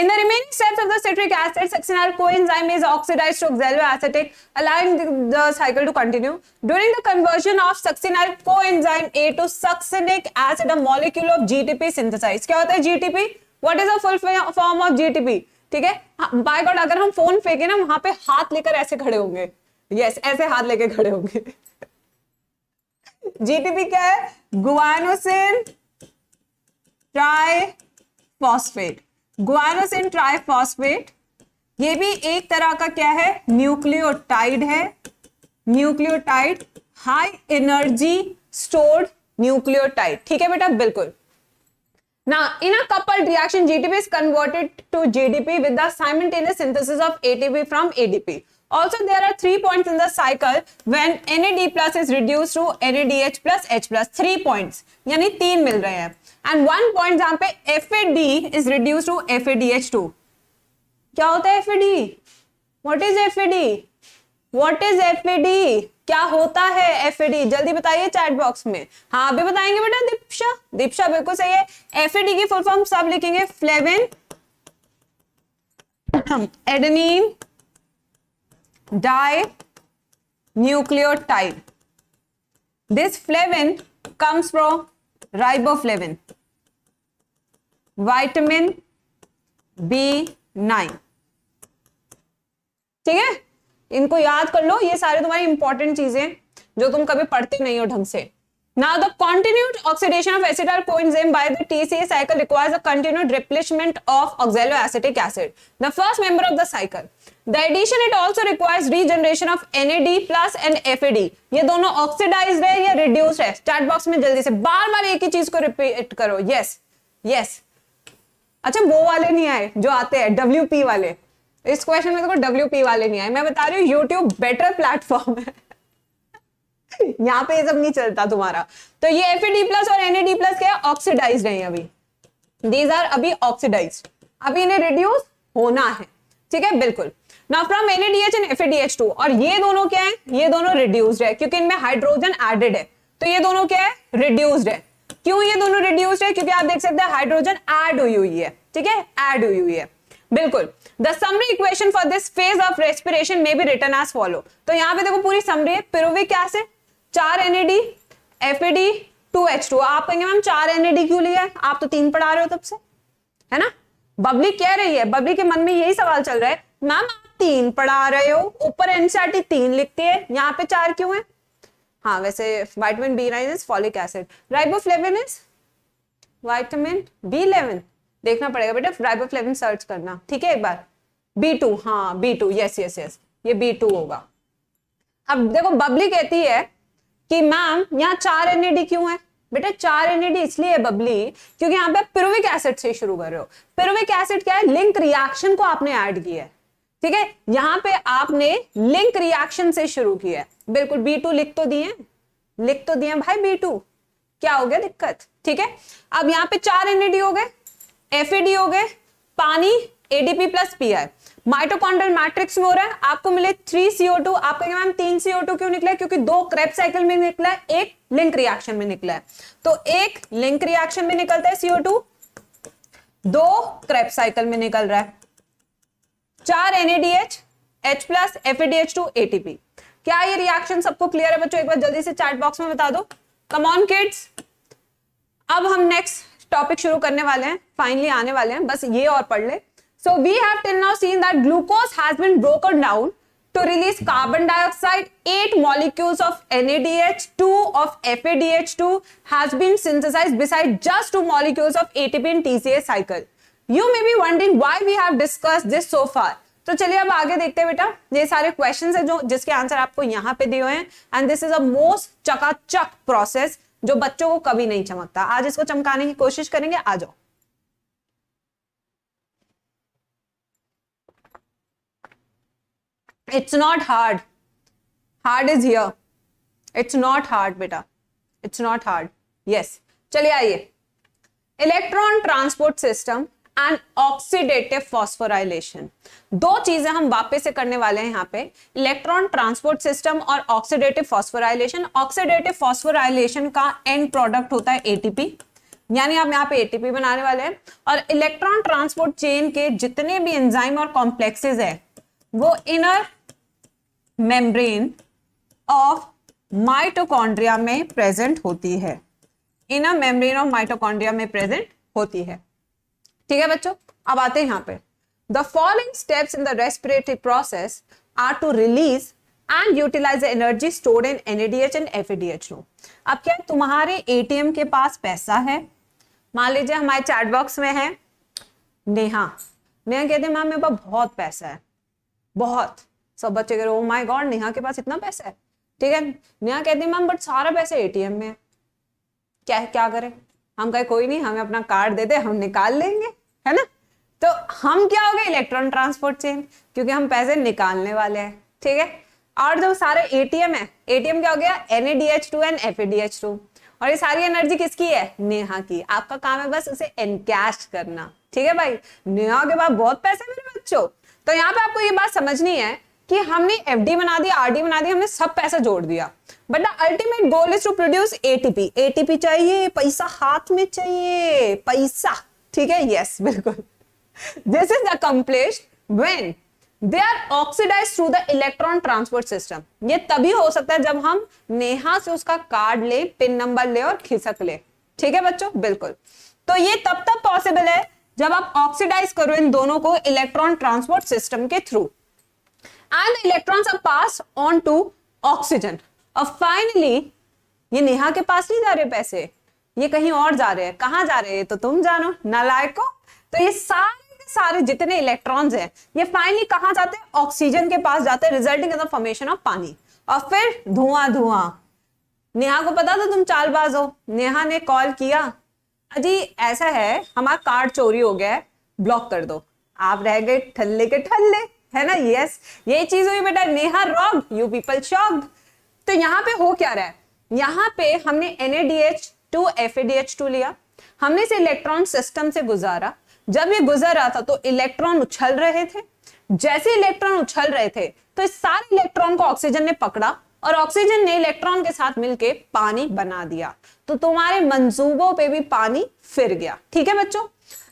In the remaining steps of the citric acid, succinyl coenzyme is oxidized to oxaloacetic, allowing the, the, cycle to continue. During the conversion of succinyl coenzyme A to succinic acid, a molecule of GTP synthesized. क्या होता है GTP? What is the full form of GTP? ठीक है By God, अगर हम phone फेंके ना वहाँ पे हाथ लेकर ऐसे खड़े होंगे yes, ऐसे हाथ लेके खड़े होंगे GTP क्या है Guanosine triphosphate. ग्वारसिन ट्राइफॉस्फेट ये भी एक तरह का क्या है न्यूक्लियोटाइड है nucleotide high energy stored nucleotide ठीक है बेटा बिल्कुल ना in a couple reaction GTP is converted to GDP with the simultaneous synthesis of ATP from ADP also there are three point in the cycle when NAD plus is reduce to NADH plus H plus three point यानी तीन मिल रहे हैं and one point जहां पे F A D is reduce to F A D H two क्या होता है F A D what is F A D what is F A D क्या होता है एफ ए डी जल्दी बताइए चैट बॉक्स में हाँ अभी बताएंगे बेटा दीप्शा दीप्शा बिल्कुल सही है एफ ए डी की फुल फॉर्म सब लिखेंगे flavin adenine dinucleotide this flavin comes from riboflavin vitamin B nine ठीक है इनको याद कर लो ये सारे तुम्हारी इंपॉर्टेंट चीजें जो तुम कभी पढ़ते नहीं हो ढंग से now the continued oxidation of acetyl coenzyme by the TC cycle requires a continued replacement of oxalo acetic acid the first member of the cycle the addition it also requires regeneration of N plus and F ये दोनों oxidise है या reduce है start box में जल्दी से बार बार एक ही चीज को रिपीट करो यस yes, यस अच्छा वो वाले नहीं आए जो आते हैं डब्ल्यू पी वाले इस क्वेश्चन में देखो तो डब्ल्यू पी वाले नहीं आए मैं बता रही हूँ यूट्यूब बेटर प्लेटफॉर्म है यहाँ पे ये सब नहीं चलता तुम्हारा तो ये एफ प्लस और एन प्लस क्या ऑक्सीडाइज है अभी दीज आर अभी ऑक्सीडाइज अभी इन्हें रिड्यूस होना है ठीक है बिल्कुल ना फ्रॉम एन एंड एफ और ये दोनों क्या है ये दोनों रिड्यूस्ड है क्योंकि इनमें हाइड्रोजन एडेड है तो ये दोनों क्या है रिड्यूस्ड है क्यों ये दोनों रिड्यूस्ड है क्योंकि आप देख सकते हैं हाइड्रोजन एड हुई हुई है ठीक है एड हुई हुई है बिल्कुल the summary equation for this phase of respiration may be return as follow तो यहां पे देखो पूरी समरी है पिरोविक एसिड चार NAD FAD two H two आप कहेंगे मैम चार एनएडी क्यों लिया है आप तो तीन पढ़ा रहे हो तब से है ना बबली कह रही है बबली के मन में यही सवाल चल रहा है मैम आप तीन पढ़ा रहे हो ऊपर एनसीआरटी e तीन लिखती है यहाँ पे चार क्यों है हाँ वैसे vitamin B nine is folic acid riboflavin is vitamin B eleven देखना पड़ेगा बेटा राइबोफ्लेविन सर्च करना ठीक है एक बार बी टू हाँ B two yes yes yes ये बी टू होगा अब देखो बबली कहती है कि मैम यहाँ चार एनएडी क्यों है बेटा चार एनएडी इसलिए है बबली क्योंकि यहाँ पे पिरुविक एसिड से शुरू कर रहे हो पिरुविक एसिड क्या है लिंक रिएक्शन को आपने ऐड किया है ठीक है यहां पे आपने लिंक रिएक्शन से शुरू किया बिल्कुल बी टू लिख तो दिए लिख तो दिए भाई बी टू क्या हो गया दिक्कत ठीक है अब यहाँ पे चार एनएडी हो गए एफ हो गए पानी ADP plus P I mitochondrial matrix में हो रहा है आपको मिले थ्री सीओ टू आपको मैम तीन सीओ टू क्यों निकला है क्योंकि दो क्रेप साइकिल में निकला है एक लिंक रिएक्शन में निकला है तो एक लिंक रिएक्शन में निकलता है सीओ टू दो क्रेप साइकिल में निकल रहा है चार NADH H plus F ADH two ATP क्या ये रिएक्शन सबको क्लियर है बच्चों एक बार जल्दी से चैट बॉक्स में बता दो कमॉन किड्स अब हम नेक्स्ट टॉपिक शुरू करने वाले हैं फाइनली आने वाले हैं बस ये और पढ़ ले so we have till now seen that glucose has been broken down to release carbon dioxide eight molecules of NADH two of FADH two has been synthesized beside just two molecules of ATP in TCA cycle you may be wondering why we have discuss this so far तो चलिए अब आगे देखते हैं बेटा ये सारे question है जो जिसके आंसर आपको यहाँ पे दिए हुए हैं and this is a most चकाचक प्रोसेस जो बच्चों को कभी नहीं चमकता आज इसको चमकाने की कोशिश करेंगे आ जाओ it's not hard hard is here it's not hard बेटा इट्स नॉट हार्ड यस चलिए आइए electron transport system and oxidative phosphorylation दो चीजें हम वापस से करने वाले हैं यहाँ पे इलेक्ट्रॉन ट्रांसपोर्ट सिस्टम और ऑक्सीडेटिव फॉस्फोराइलेशन ऑक्सीडेटिव फॉस्फोराइलेशन का एंड प्रोडक्ट होता है एटीपी यानी आप यहाँ पे एटीपी बनाने वाले हैं और इलेक्ट्रॉन ट्रांसपोर्ट चेन के जितने भी एंजाइम और कॉम्प्लेक्सेज है वो इनर मेम्ब्रेन ऑफ माइटोकॉन्ड्रिया में प्रेजेंट होती है इनर मेम्ब्रेन ऑफ माइटोकॉन्ड्रिया में प्रेजेंट होती है ठीक है बच्चों अब आते हैं यहाँ पे the following steps in the respiratory process are to release and utilize the energy store in NADH and FADH no अब क्या तुम्हारे एटीएम के पास पैसा है मान लीजिए हमारे चैट बॉक्स में है नेहा नेहा कहते हैं मैम मेरे पास बहुत पैसा है बहुत सब बच्चे कह रहे हो माय गॉड नेहा के पास इतना पैसा है ठीक है नेहा कहते हैं मैम बट सारा पैसा एटीएम में है क्या क्या करें हम कहे कोई नहीं हमें अपना कार्ड दे दे हम निकाल लेंगे है ना तो हम क्या हो गए इलेक्ट्रॉन ट्रांसपोर्ट चेन क्योंकि हम पैसे निकालने वाले हैं ठीक है और जो सारे एटीएम है एटीएम क्या हो गया NADH two and ADH two और ये सारी एनर्जी किसकी है नेहा की आपका काम है बस उसे एनकैश करना ठीक है भाई नेहा के पास बहुत पैसे मेरे बच्चों तो यहाँ पे आपको ये बात समझनी है कि हमने एफ बना दी आर बना दी हमने सब पैसा जोड़ दिया but the ultimate goal is to produce ATP ATP चाहिए पैसा हाथ में चाहिए पैसा ठीक है यस बिल्कुल this is accomplish when they are oxidize through the electron transport system ये तभी हो सकता है जब हम नेहा से उसका कार्ड ले पिन नंबर ले और खिसक ले ठीक है बच्चों बिल्कुल तो ये तब तक पॉसिबल है जब आप ऑक्सीडाइज करो इन दोनों को इलेक्ट्रॉन ट्रांसपोर्ट सिस्टम के through and the electrons are pass on to oxygen और फाइनली ये नेहा के पास नहीं जा रहे पैसे ये कहीं और जा रहे हैं कहाँ जा रहे हैं तो तुम जानो नलायक को तो ये सारे सारे जितने इलेक्ट्रॉन्स हैं ये फाइनली कहाँ जाते हैं ऑक्सीजन के पास जाते हैं resulting in the formation of पानी और फिर धुआं धुआं नेहा को पता था तुम चालबाज हो नेहा ने कॉल किया अजी ऐसा है हमारा कार्ड चोरी हो गया है ब्लॉक कर दो आप रह गए ठल्ले के ठल्ले है ना यस yes. ये चीज हुई बेटा Neha wrong you people shocked तो यहाँ पे हो क्या रहा है यहाँ पे हमने एनएडीएच टू एफ टू लिया हमने इसे इलेक्ट्रॉन सिस्टम से गुजारा जब ये गुजर रहा था तो इलेक्ट्रॉन उछल रहे थे जैसे इलेक्ट्रॉन उछल रहे थे तो इस सारे इलेक्ट्रॉन को ऑक्सीजन ने पकड़ा और ऑक्सीजन ने इलेक्ट्रॉन के साथ मिलके पानी बना दिया तो तुम्हारे मंजूबों पे भी पानी फिर गया ठीक है बच्चों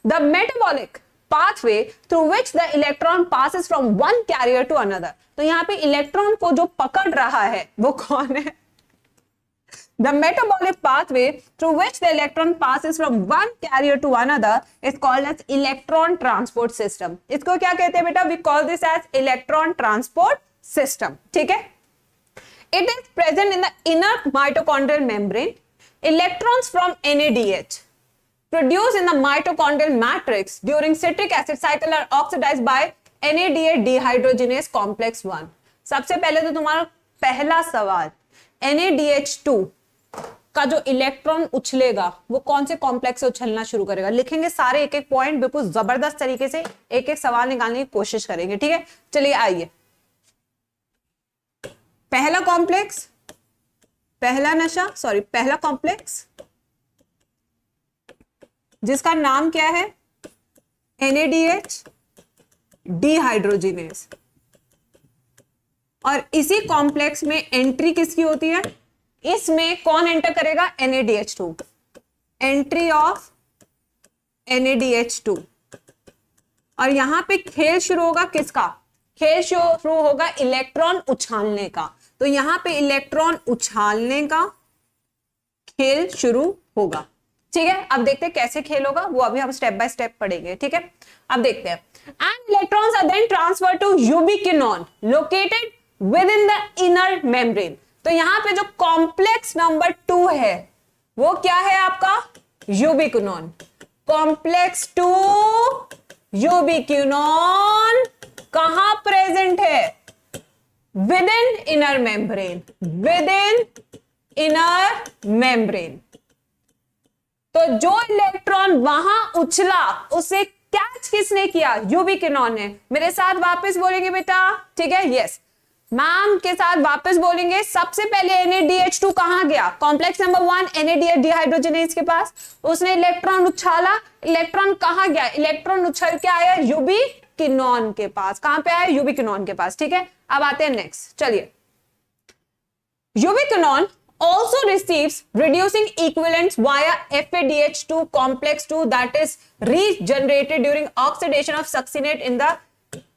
the metabolic pathway through which the electron passes from one carrier to another तो यहाँ पे इलेक्ट्रॉन को जो पकड़ रहा है वो कौन है the metabolic pathway through which the electron passes from one carrier to another is called as electron transport system इसको क्या कहते हैं बेटा we call this as electron transport system ठीक है it is present in the inner mitochondrial membrane electrons from NADH produced in the mitochondrial matrix during citric acid cycle are oxidized by NADH dehydrogenase complex 1 सबसे पहले तो तुम्हारा पहला सवाल NADH2 का जो इलेक्ट्रॉन उछलेगा वो कौन से कॉम्प्लेक्स से उछलना शुरू करेगा लिखेंगे सारे एक एक पॉइंट बिल्कुल जबरदस्त तरीके से एक एक सवाल निकालने की कोशिश करेंगे ठीक है चलिए आइए पहला कॉम्प्लेक्स पहला नशा सॉरी पहला कॉम्प्लेक्स जिसका नाम क्या है एनएडीएच डीहाइड्रोजिनेस और इसी कॉम्प्लेक्स में एंट्री किसकी होती है इसमें कौन एंटर करेगा NADH two entry of NADH two और यहां पे खेल शुरू होगा किसका खेल शुरू होगा इलेक्ट्रॉन उछालने का तो यहां पे इलेक्ट्रॉन उछालने का खेल शुरू होगा ठीक है अब देखते हैं कैसे खेल होगा वो अभी हम स्टेप बाय स्टेप पढ़ेंगे ठीक है अब देखते हैं and electrons are then transfer to ubiquinone located within the inner membrane तो यहाँ पे जो कॉम्प्लेक्स नंबर टू है वो क्या है आपका यूबिक्विनॉन कॉम्प्लेक्स टू यूबिक्विनॉन कहा प्रेजेंट है within inner membrane within inner membrane तो जो इलेक्ट्रॉन वहां उछला उसे कैच किसने किया यूवी किरण ने मेरे साथ वापस बोलेंगे बेटा ठीक है यस मैम के साथ वापस बोलेंगे सबसे पहले NADH2 कहा गया complex number one NADH dehydrogenase के पास उसने इलेक्ट्रॉन उछाला इलेक्ट्रॉन कहा गया इलेक्ट्रॉन उछल के आया यूबी किनोन के पास कहां पे आया यूबी किनोन के पास ठीक है अब आते हैं नेक्स्ट चलिए ubiquinone also receives reducing equivalents via FADH2 complex 2 that is regenerated during oxidation of succinate in the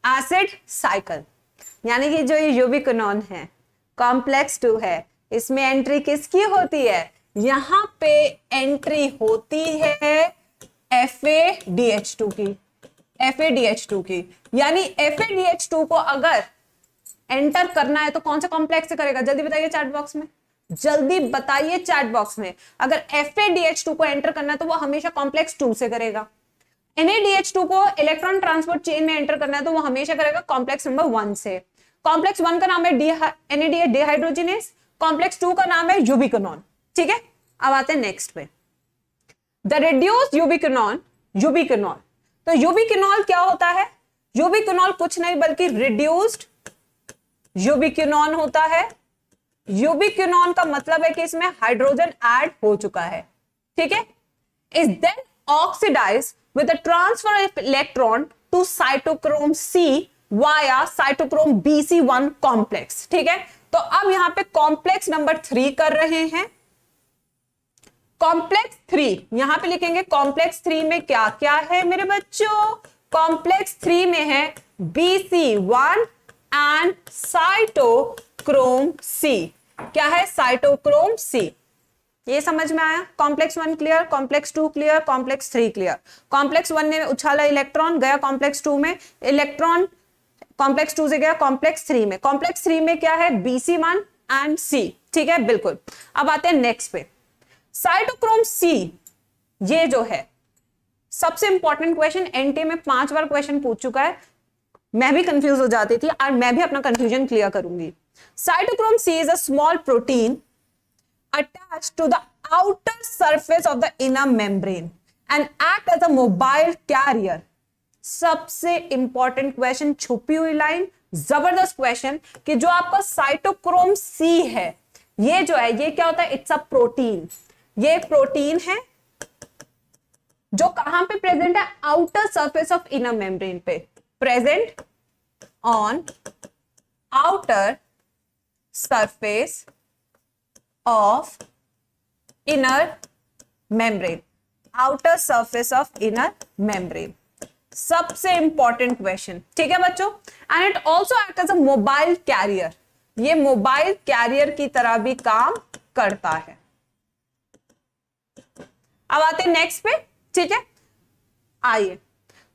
acid cycle यानी कि जो ये यूबिकोनॉन है कॉम्प्लेक्स टू है इसमें एंट्री किसकी होती है यहां पे एंट्री होती है F A D H two की F A D H two की यानी F A D H two को अगर एंटर करना है तो कौन सा कॉम्प्लेक्स करेगा जल्दी बताइए चार्ट बॉक्स में जल्दी बताइए चैट बॉक्स में अगर एफ को एंटर करना है तो वो हमेशा कॉम्प्लेक्स टू से करेगा NADH2 को इलेक्ट्रॉन ट्रांसपोर्ट चेन में एंटर करना है तो वो हमेशा करेगा कॉम्प्लेक्स नंबर वन से कॉम्प्लेक्स वन का नाम है NADH डिहाइड्रोजिनेस कॉम्प्लेक्स टू का नाम है यूबिकोनॉन ठीक है अब आते हैं नेक्स्ट पे द रिड्यूस यूबिकोनॉन यूबिकोनॉल तो यूबिकोनॉल क्या होता है यूबिकोनॉल कुछ नहीं बल्कि रिड्यूस्ड यूबिकोनॉन होता है यूबिक्यूनॉन का मतलब है कि इसमें हाइड्रोजन ऐड हो चुका है ठीक है is then oxidize with transfer of electron to cytochrome C via cytochrome BC one complex ठीक है तो अब यहां पे कॉम्प्लेक्स नंबर थ्री कर रहे हैं कॉम्प्लेक्स थ्री यहां पे लिखेंगे कॉम्प्लेक्स थ्री में क्या क्या है मेरे बच्चों कॉम्प्लेक्स थ्री में है BC one and cytochrome C क्या है साइटोक्रोम सी ये समझ में आया complex one clear complex two clear complex three clear complex one ने उछाला इलेक्ट्रॉन गया कॉम्प्लेक्स टू में इलेक्ट्रॉन कॉम्प्लेक्स टू से गया कॉम्प्लेक्स थ्री में कॉम्प्लेक्स थ्री में क्या है बीसी वन एंड सी ठीक है बिल्कुल अब आते हैं नेक्स्ट पे साइटोक्रोम सी ये जो है सबसे इंपॉर्टेंट क्वेश्चन एनटी में पांच बार क्वेश्चन पूछ चुका है मैं भी कंफ्यूज हो जाती थी और मैं भी अपना कंफ्यूजन क्लियर करूंगी cytochrome C is a small protein attach to the outer surface of the inner membrane and act as a mobile carrier सबसे इंपॉर्टेंट क्वेश्चन छुपी हुई लाइन जबरदस्त क्वेश्चन कि जो आपका साइटोक्रोम सी है ये जो है ये क्या होता है इट्स अ प्रोटीन ये प्रोटीन है जो कहां पे प्रेजेंट है outer surface of inner membrane पे present on outer surface of inner membrane outer surface of inner membrane सबसे इंपॉर्टेंट क्वेश्चन ठीक है बच्चों and it also act as a mobile carrier ये मोबाइल कैरियर की तरह भी काम करता है अब आते हैं नेक्स्ट पे ठीक है आइए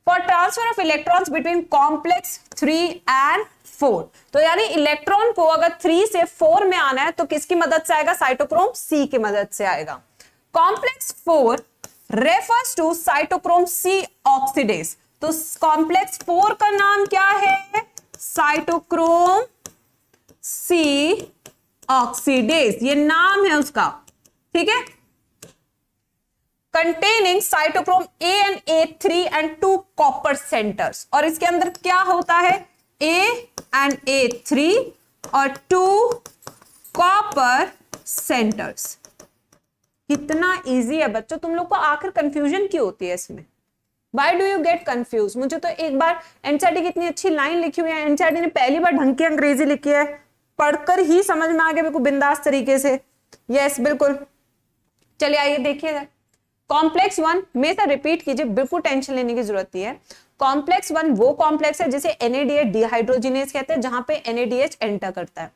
for transfer of electrons between complex three and four तो यानी इलेक्ट्रॉन को अगर थ्री से फोर में आना है तो किसकी मदद से आएगा साइटोक्रोम सी की मदद से आएगा complex four refers to cytochrome C oxidase तो कॉम्प्लेक्स फोर का नाम क्या है साइटोक्रोम सी ऑक्सीडेस ये नाम है उसका ठीक है containing cytochrome A and A three and two copper centres और इसके अंदर क्या होता है ए एंड ए थ्री और टू कॉपर सेंटर्स कितना इजी है बच्चों तुम लोग को आखिर कंफ्यूजन क्यों होती है इसमें why do you get confuse मुझे तो एक बार एनसीआरटी e की इतनी अच्छी लाइन लिखी हुई है एनसीआरटी e ने पहली बार ढंग की अंग्रेजी लिखी है पढ़कर ही समझ में आ गया बिल्कुल बिंदास तरीके से यस बिल्कुल चलिए आइए देखिए कॉम्प्लेक्स वन में सर रिपीट कीजिए बिल्कुल टेंशन लेने की जरूरत नहीं है कॉम्प्लेक्स वन वो कॉम्प्लेक्स है जिसे एनएडीएच डिहाइड्रोजिनेस कहते हैं जहां पे एनएडीएच एंटर करता है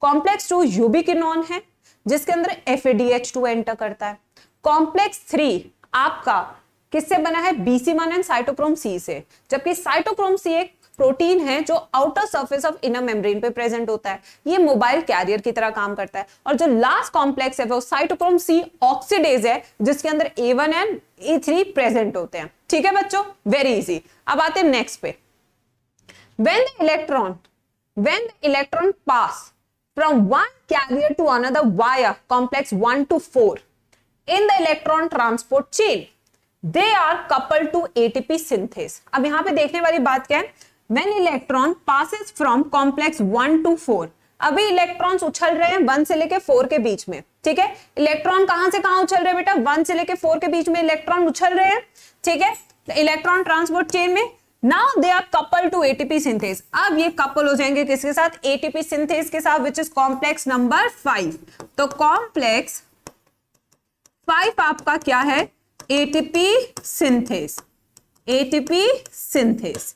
कॉम्प्लेक्स टू यूबिकिनोन है जिसके अंदर एफएडीएच टू एंटर करता है कॉम्प्लेक्स थ्री आपका किससे बना है BC one and cytochrome C से जबकि साइटोक्रोम सी एक प्रोटीन है जो outer surface of inner membrane पे प्रेजेंट होता है ये मोबाइल कैरियर की तरह काम करता है और जो लास्ट कॉम्प्लेक्स है वो साइटोक्रोम सी ऑक्सीडेज है जिसके अंदर A one and A three present होते हैं ठीक है बच्चों वेरी इजी अब आते हैं नेक्स्ट पे when the electron when the electron pass from one carrier to another via complex one to four in the electron transport chain they are couple to ATP synthase अब यहां पे देखने वाली बात क्या है when electron passes from complex one to four अभी electron उछल रहे हैं वन से लेके फोर के बीच में ठीक है इलेक्ट्रॉन कहां से कहा उछल रहे हैं बेटा वन से लेके फोर के बीच में इलेक्ट्रॉन उछल रहे हैं ठीक है इलेक्ट्रॉन ट्रांसपोर्ट चेन में now they are couple to ATP synthase अब ये कपल हो जाएंगे किसके साथ एटीपी सिंथेस के साथ which is complex number five तो कॉम्प्लेक्स फाइव आपका क्या है ATP synthase ATP synthase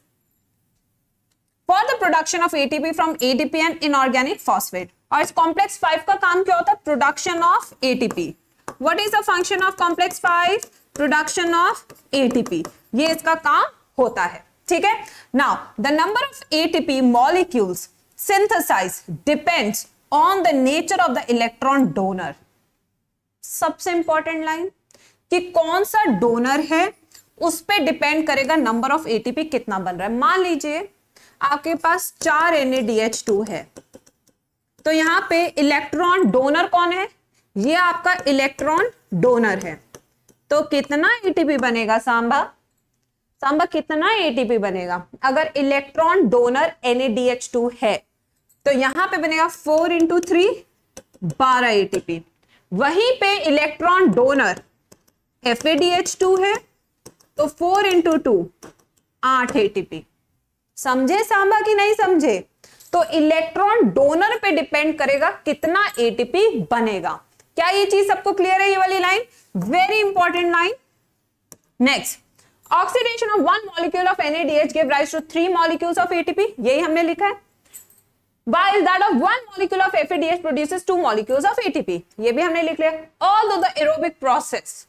for the production of ATP from ATP and inorganic phosphate और इस कॉम्प्लेक्स फाइव का काम क्या होता है production of ATP what is the function of complex five production of ATP ये इसका काम होता है ठीक है now the number of ATP molecules synthesize depends on the nature of the electron donor सबसे इंपॉर्टेंट लाइन कि कौन सा डोनर है उस पर डिपेंड करेगा नंबर ऑफ एटीपी कितना बन रहा है मान लीजिए आपके पास चार एन है तो यहां पे इलेक्ट्रॉन डोनर कौन है ये आपका इलेक्ट्रॉन डोनर है तो कितना एटीपी बनेगा सांबा सांबा कितना एटीपी बनेगा अगर इलेक्ट्रॉन डोनर एन है तो यहां पे बनेगा फोर इंटू थ्री बारह एटीपी वहीं पे इलेक्ट्रॉन डोनर एफ है तो फोर इंटू टू आठ एटीपी समझे सांबा की नहीं समझे तो इलेक्ट्रॉन डोनर पे डिपेंड करेगा कितना एटीपी बनेगा क्या ये चीज सबको क्लियर है ये वाली line Very important line. Next, oxidation of one molecule of nadh gave rise to three molecules of atp यही humne likha hai. while that of one molecule of FADH produces two molecules of ATP ये bhi humne likh liya. although the aerobic process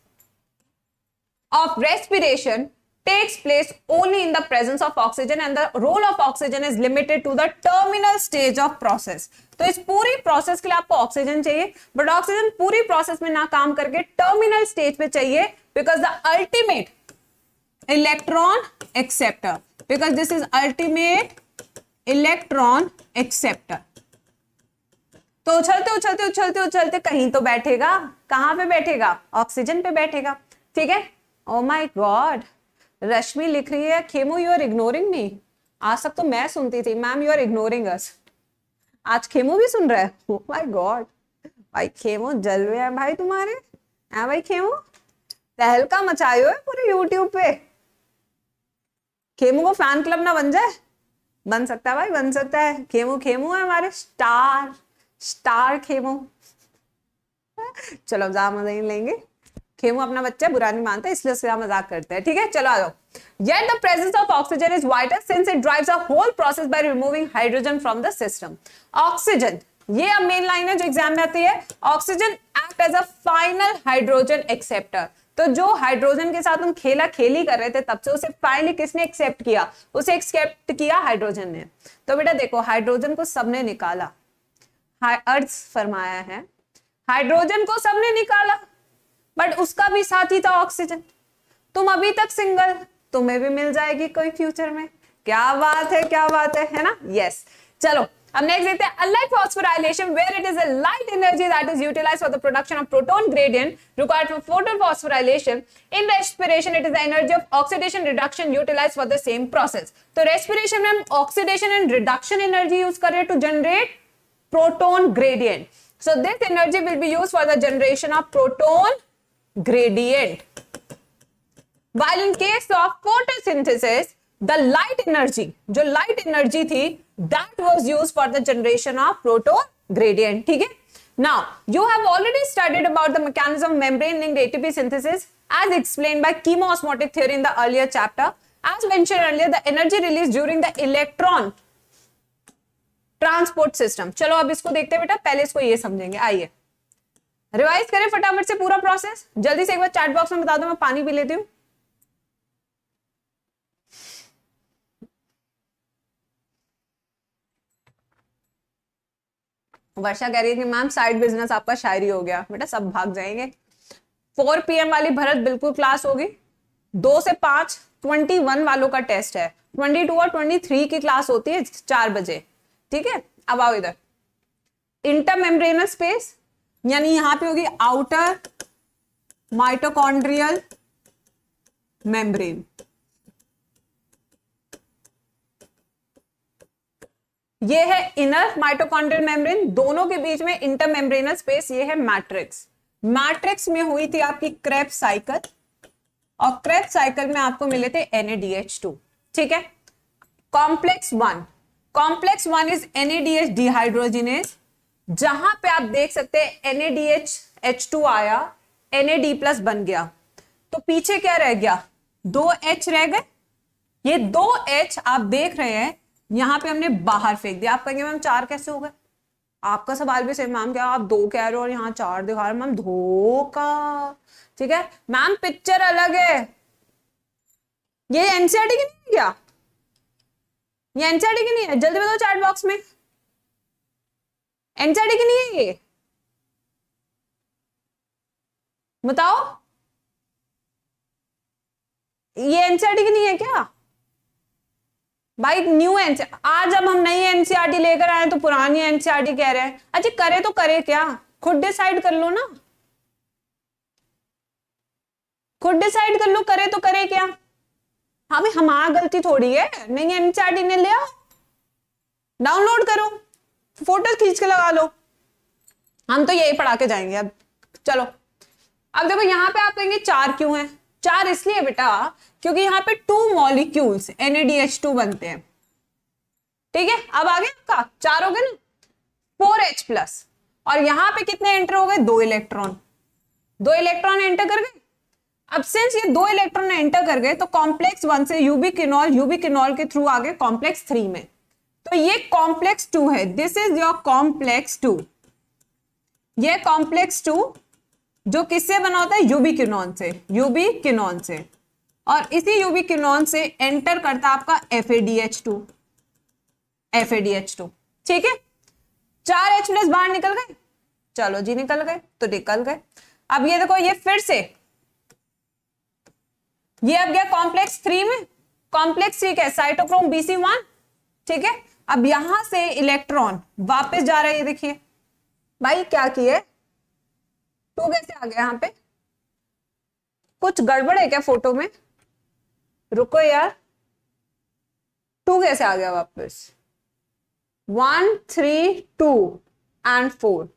of respiration takes place only in the presence of oxygen and the role of oxygen is limited to the terminal stage of process तो इस पूरी process के लिए आपको oxygen चाहिए but oxygen पूरी process में ना काम करके टर्मिनल स्टेज पे चाहिए because the ultimate electron acceptor because this is ultimate electron acceptor तो उछलते उछलते उछलते उछलते कहीं तो बैठेगा कहां पे बैठेगा ऑक्सीजन पे बैठेगा ठीक है ओ माई गॉड रश्मि लिख रही है Khemu you are ignoring me आज तक तो मैं सुनती थी ma'am you are ignoring us आज खेमो भी सुन रहा है माय oh गॉड भाई खेमो जल रहे हैं भाई तुम्हारे हैं भाई खेमो तहलका मचायो है पूरे यूट्यूब पे खेमो को फैन क्लब ना बन जाए बन सकता है भाई बन सकता है खेमो खेमो है हमारे स्टार स्टार खेमो चलो अब मजा ही लेंगे खेमू अपना बच्चा बुरा नहीं मानता इसलिए उसका मजाक करते हैं ठीक है चलो आ जाओ Yet the presence of oxygen is vital since it drives the whole process by removing hydrogen from the system. Oxygen ये अब मेन लाइन है जो एग्जाम में आती है oxygen act as a final hydrogen acceptor तो जो हाइड्रोजन के साथ हम खेला खेली कर रहे थे तब से उसे फाइनली किसने एक्सेप्ट किया उसे एक्सेप्ट किया हाइड्रोजन ने तो बेटा देखो हाइड्रोजन को सबने निकाला अर्थ फरमाया है हाइड्रोजन को सबने निकाला बट उसका भी साथ ही था ऑक्सीजन तुम अभी तक सिंगल तुम्हें भी मिल जाएगी कोई फ्यूचर में क्या बात है क्या बात है है ना यस yes. चलो हम नेक्स्ट देखते हैं unlike phosphorylation where it is a light energy that is utilize for the production of proton gradient required for photo phosphorylation in respiration it is the energy of oxidation reduction utilize for the same process तो respiration में हम oxidation and reduction energy use कर रहे हैं to generate proton gradient so this energy will be use for the generation of proton gradient. While in case of photosynthesis, the light energy, जो light energy थी, that was used for the generation of proto-gradient. ठीक है? Now, you have already studied about the mechanism of membrane-linked ATP synthesis as explained by chemoosmotic theory in the earlier chapter. As mentioned earlier, the energy released during the electron transport system. चलो अब इसको देखते हैं बेटा, पहले इसको ये समझेंगे. आइए. रिवाइज करें फटाफट से पूरा प्रोसेस जल्दी से एक बार चैट बॉक्स में बता दो मैं पानी पी लेती हूँ वर्षा कह रही थी मैम साइड बिजनेस आपका शायरी हो गया बेटा सब भाग जाएंगे फोर पीएम वाली भरत बिल्कुल क्लास होगी दो से पांच ट्वेंटी वन वालों का टेस्ट है ट्वेंटी टू और ट्वेंटी थ्री की क्लास होती है चार बजे ठीक है अब आओ इधर इंटर मेम्ब्रेनल स्पेस यानी यहां पे होगी आउटर माइटोकॉन्ड्रियल मेम्ब्रेन ये है इनर माइटोकॉन्ड्रियल मेम्ब्रेन दोनों के बीच में इंटरमेम्ब्रेनल स्पेस ये है मैट्रिक्स मैट्रिक्स में हुई थी आपकी क्रेप साइकिल और क्रेप साइकिल में आपको मिले थे एनएडीएच टू ठीक है complex one complex one is NADH dehydrogenase जहां पे आप देख सकते हैं NADH H2 आया NAD प्लस बन गया तो पीछे क्या रह गया दो H रह गए ये दो H आप देख रहे हैं यहां पे हमने बाहर फेंक दिया आप कहेंगे मैम चार कैसे हो गए आपका सवाल भी सही मैम क्या आप दो कह रहे हो और यहाँ चार दिखा रहे मैम धोखा ठीक है मैम पिक्चर अलग है ये एनसीआरटी e की नहीं है क्या ये एनसीआरटी e की नहीं है जल्दी बताओ चैट बॉक्स में एंटाडी के लिए ये बताओ ये एनसीआरटी की नहीं है क्या भाई न्यू एनसी आज अब हम नई एनसीआरटी लेकर आए तो पुरानी एनसीआरटी कह रहे हैं अच्छा करे तो करे क्या खुद डिसाइड कर लो ना खुद डिसाइड कर लो करे तो करे क्या हाँ भाई हमारा गलती थोड़ी है नई एनसीआरटी ने लिया डाउनलोड करो फोटो खींच के लगा लो हम तो यही पढ़ा के जाएंगे अब चलो अब देखो यहाँ पे आप कहेंगे चार क्यों है चार इसलिए बेटा क्योंकि यहाँ पे टू मॉलिक्यूल्स NADH2 बनते हैं ठीक है अब आगे आपका चार हो गए ना फोर एच प्लस और यहाँ पे कितने एंटर हो गए दो इलेक्ट्रॉन दो इलेक्ट्रॉन एंटर कर गए अब सिंस ये दो इलेक्ट्रॉन एंटर कर गए तो कॉम्प्लेक्स वन से यूबी किनॉल यूबी किनॉल के थ्रू आगे कॉम्प्लेक्स थ्री में तो ये कॉम्प्लेक्स टू है this is your complex two ये कॉम्प्लेक्स टू जो किससे बना होता है यूबी क्यूनॉन से यूबी क्यूनॉन से और इसी यूबी क्यूनॉन से एंटर करता है आपका F A D H two F A D H two ठीक है चार एच प्लस बाहर निकल गए चलो जी निकल गए तो निकल गए अब ये देखो ये फिर से ये अब गया कॉम्प्लेक्स थ्री में कॉम्प्लेक्स थ्री क्या है साइटोक्रोम बीसी वन ठीक है अब यहां से इलेक्ट्रॉन वापस जा रहा है ये देखिए भाई क्या किए टू कैसे आ गया यहां पे कुछ गड़बड़ है क्या फोटो में रुको यार टू कैसे आ गया वापस one three two and four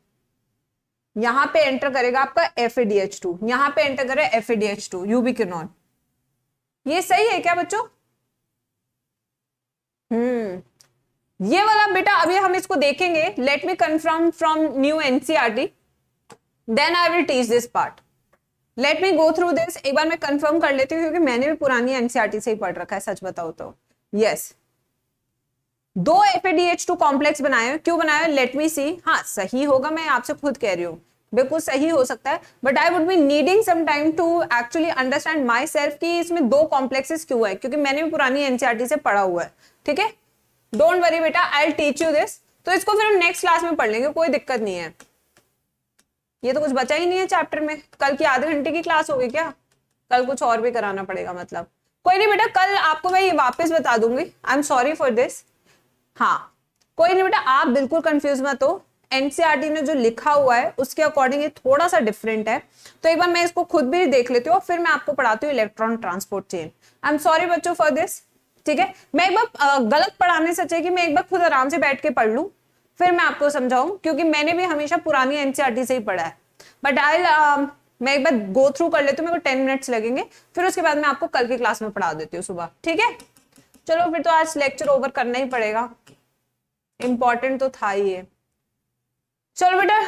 यहां पे एंटर करेगा आपका एफ एडीएच टू यहां पे एंटर करे F ADH two ubiquinone ये सही है क्या बच्चों हम्म ये वाला बेटा अभी हम इसको देखेंगे let me confirm from new NCR then I will teach this part let me go through this एक बार मैं कंफर्म कर लेती हूँ क्योंकि मैंने भी पुरानी एनसीआरटी e से ही पढ़ रखा है सच बताओ तो यस yes. दो एफ टू कॉम्प्लेक्स बनाए क्यों बनाया लेट मी सी हाँ सही होगा मैं आपसे खुद कह रही हूँ बिल्कुल सही हो सकता है but I would be needing some time to actually understand myself की इसमें दो कॉम्प्लेक्सेस क्यों है क्योंकि मैंने भी पुरानी एनसीआरटी e से पढ़ा हुआ है ठीक है डोंट वरी बेटा आई टीच यू दिस तो इसको फिर हम नेक्स्ट क्लास में पढ़ लेंगे कोई दिक्कत नहीं है ये तो कुछ बचा ही नहीं है चैप्टर में कल की आधे घंटे की क्लास होगी क्या कल कुछ और भी कराना पड़ेगा मतलब कोई नहीं बेटा कल आपको मैं ये वापस बता दूंगी I am sorry for this हाँ कोई नहीं बेटा आप बिल्कुल कंफ्यूज मत हो एनसीआरटी ने e जो लिखा हुआ है उसके अकॉर्डिंग ये थोड़ा सा डिफरेंट है तो एक बार मैं इसको खुद भी देख लेती हूँ फिर मैं आपको पढ़ाती हूँ electron transport chain I am sorry बच्चों फॉर दिस ठीक है मैं एक बार गलत पढ़ाने से अच्छा कि मैं एक बार खुद आराम से बैठ के पढ़ लूँ फिर मैं आपको समझाऊँ क्योंकि मैंने भी हमेशा पुरानी एनसीआरटी से ही पढ़ा है बट आई मैं एक बार गो थ्रू कर लेती हूँ मेरे को टेन मिनट्स लगेंगे फिर उसके बाद मैं आपको कल की क्लास में पढ़ा देती हूँ सुबह ठीक है चलो फिर तो आज लेक्चर ओवर करना ही पड़ेगा इम्पॉर्टेंट तो था ही ये चलो बेटा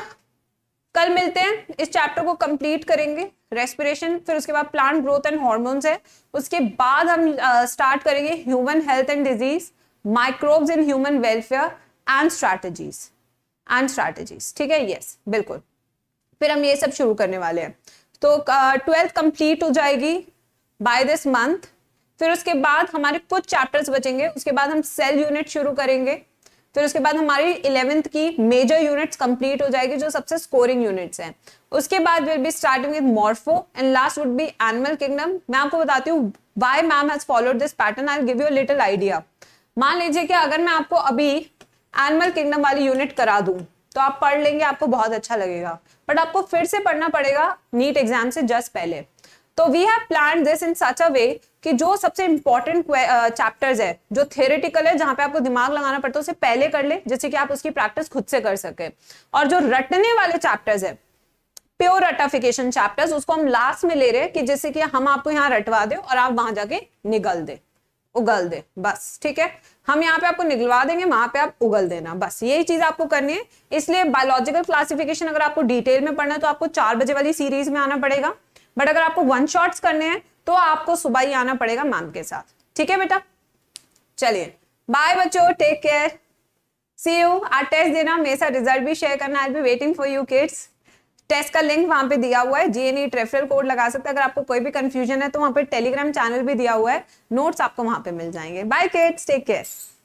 कल मिलते हैं इस चैप्टर को कंप्लीट करेंगे रेस्पिरेशन फिर उसके बाद प्लांट ग्रोथ एंड हॉर्मोन्स है उसके बाद हम स्टार्ट uh, करेंगे human health and disease microbes in human welfare and strategies and strategies ठीक है यस बिल्कुल फिर हम ये सब शुरू करने वाले हैं तो ट्वेल्थ uh, कंप्लीट हो जाएगी बाय दिस मंथ फिर उसके बाद हमारे कुछ चैप्टर्स बचेंगे उसके बाद हम सेल यूनिट शुरू करेंगे फिर उसके बाद हमारी इलेवेंथ की मेजर यूनिट्स कंप्लीट हो जाएगी जो सबसे स्कोरिंग यूनिट्स हैं उसके बाद will be starting with morpho and last would be animal kingdom मैं आपको बताती हूँ why ma'am has followed this pattern I give you little idea मान लीजिए कि अगर मैं आपको अभी एनिमल किंगडम वाली यूनिट करा दू तो आप पढ़ लेंगे आपको बहुत अच्छा लगेगा बट आपको फिर से पढ़ना पड़ेगा नीट एग्जाम से जस्ट पहले तो we have plan this in such a way कि जो सबसे इंपॉर्टेंट चैप्टर्स है जो थेरेटिकल है जहां पे आपको दिमाग लगाना पड़ता है उसे पहले कर ले जैसे कि आप उसकी प्रैक्टिस खुद से कर सके और जो रटने वाले चैप्टर्स है प्योर रटाफिकेशन चैप्टर्स उसको हम लास्ट में ले रहे हैं कि जैसे कि हम आपको यहाँ रटवा दे और आप वहां जाके निगल दे उगल दे बस ठीक है हम यहाँ पे आपको निकलवा देंगे वहां पे आप उगल देना बस यही चीज आपको करनी है इसलिए बायोलॉजिकल क्लासिफिकेशन अगर आपको डिटेल में पढ़ना है तो आपको चार बजे वाली सीरीज में आना पड़ेगा बट अगर आपको वन शॉर्ट करने हैं तो आपको सुबह ही आना पड़ेगा मैम के साथ ठीक है बेटा चलिए बाय बच्चो take care see you are test देना मेरे साथ रिजल्ट भी शेयर करना I be waiting for you kids test का लिंक वहां पे दिया हुआ है जीएनई ट्रेफरल कोड लगा सकते हैं अगर आपको कोई भी कंफ्यूजन है तो वहां पे टेलीग्राम चैनल भी दिया हुआ है नोट्स आपको वहां पे मिल जाएंगे बाय किड्स टेक केयर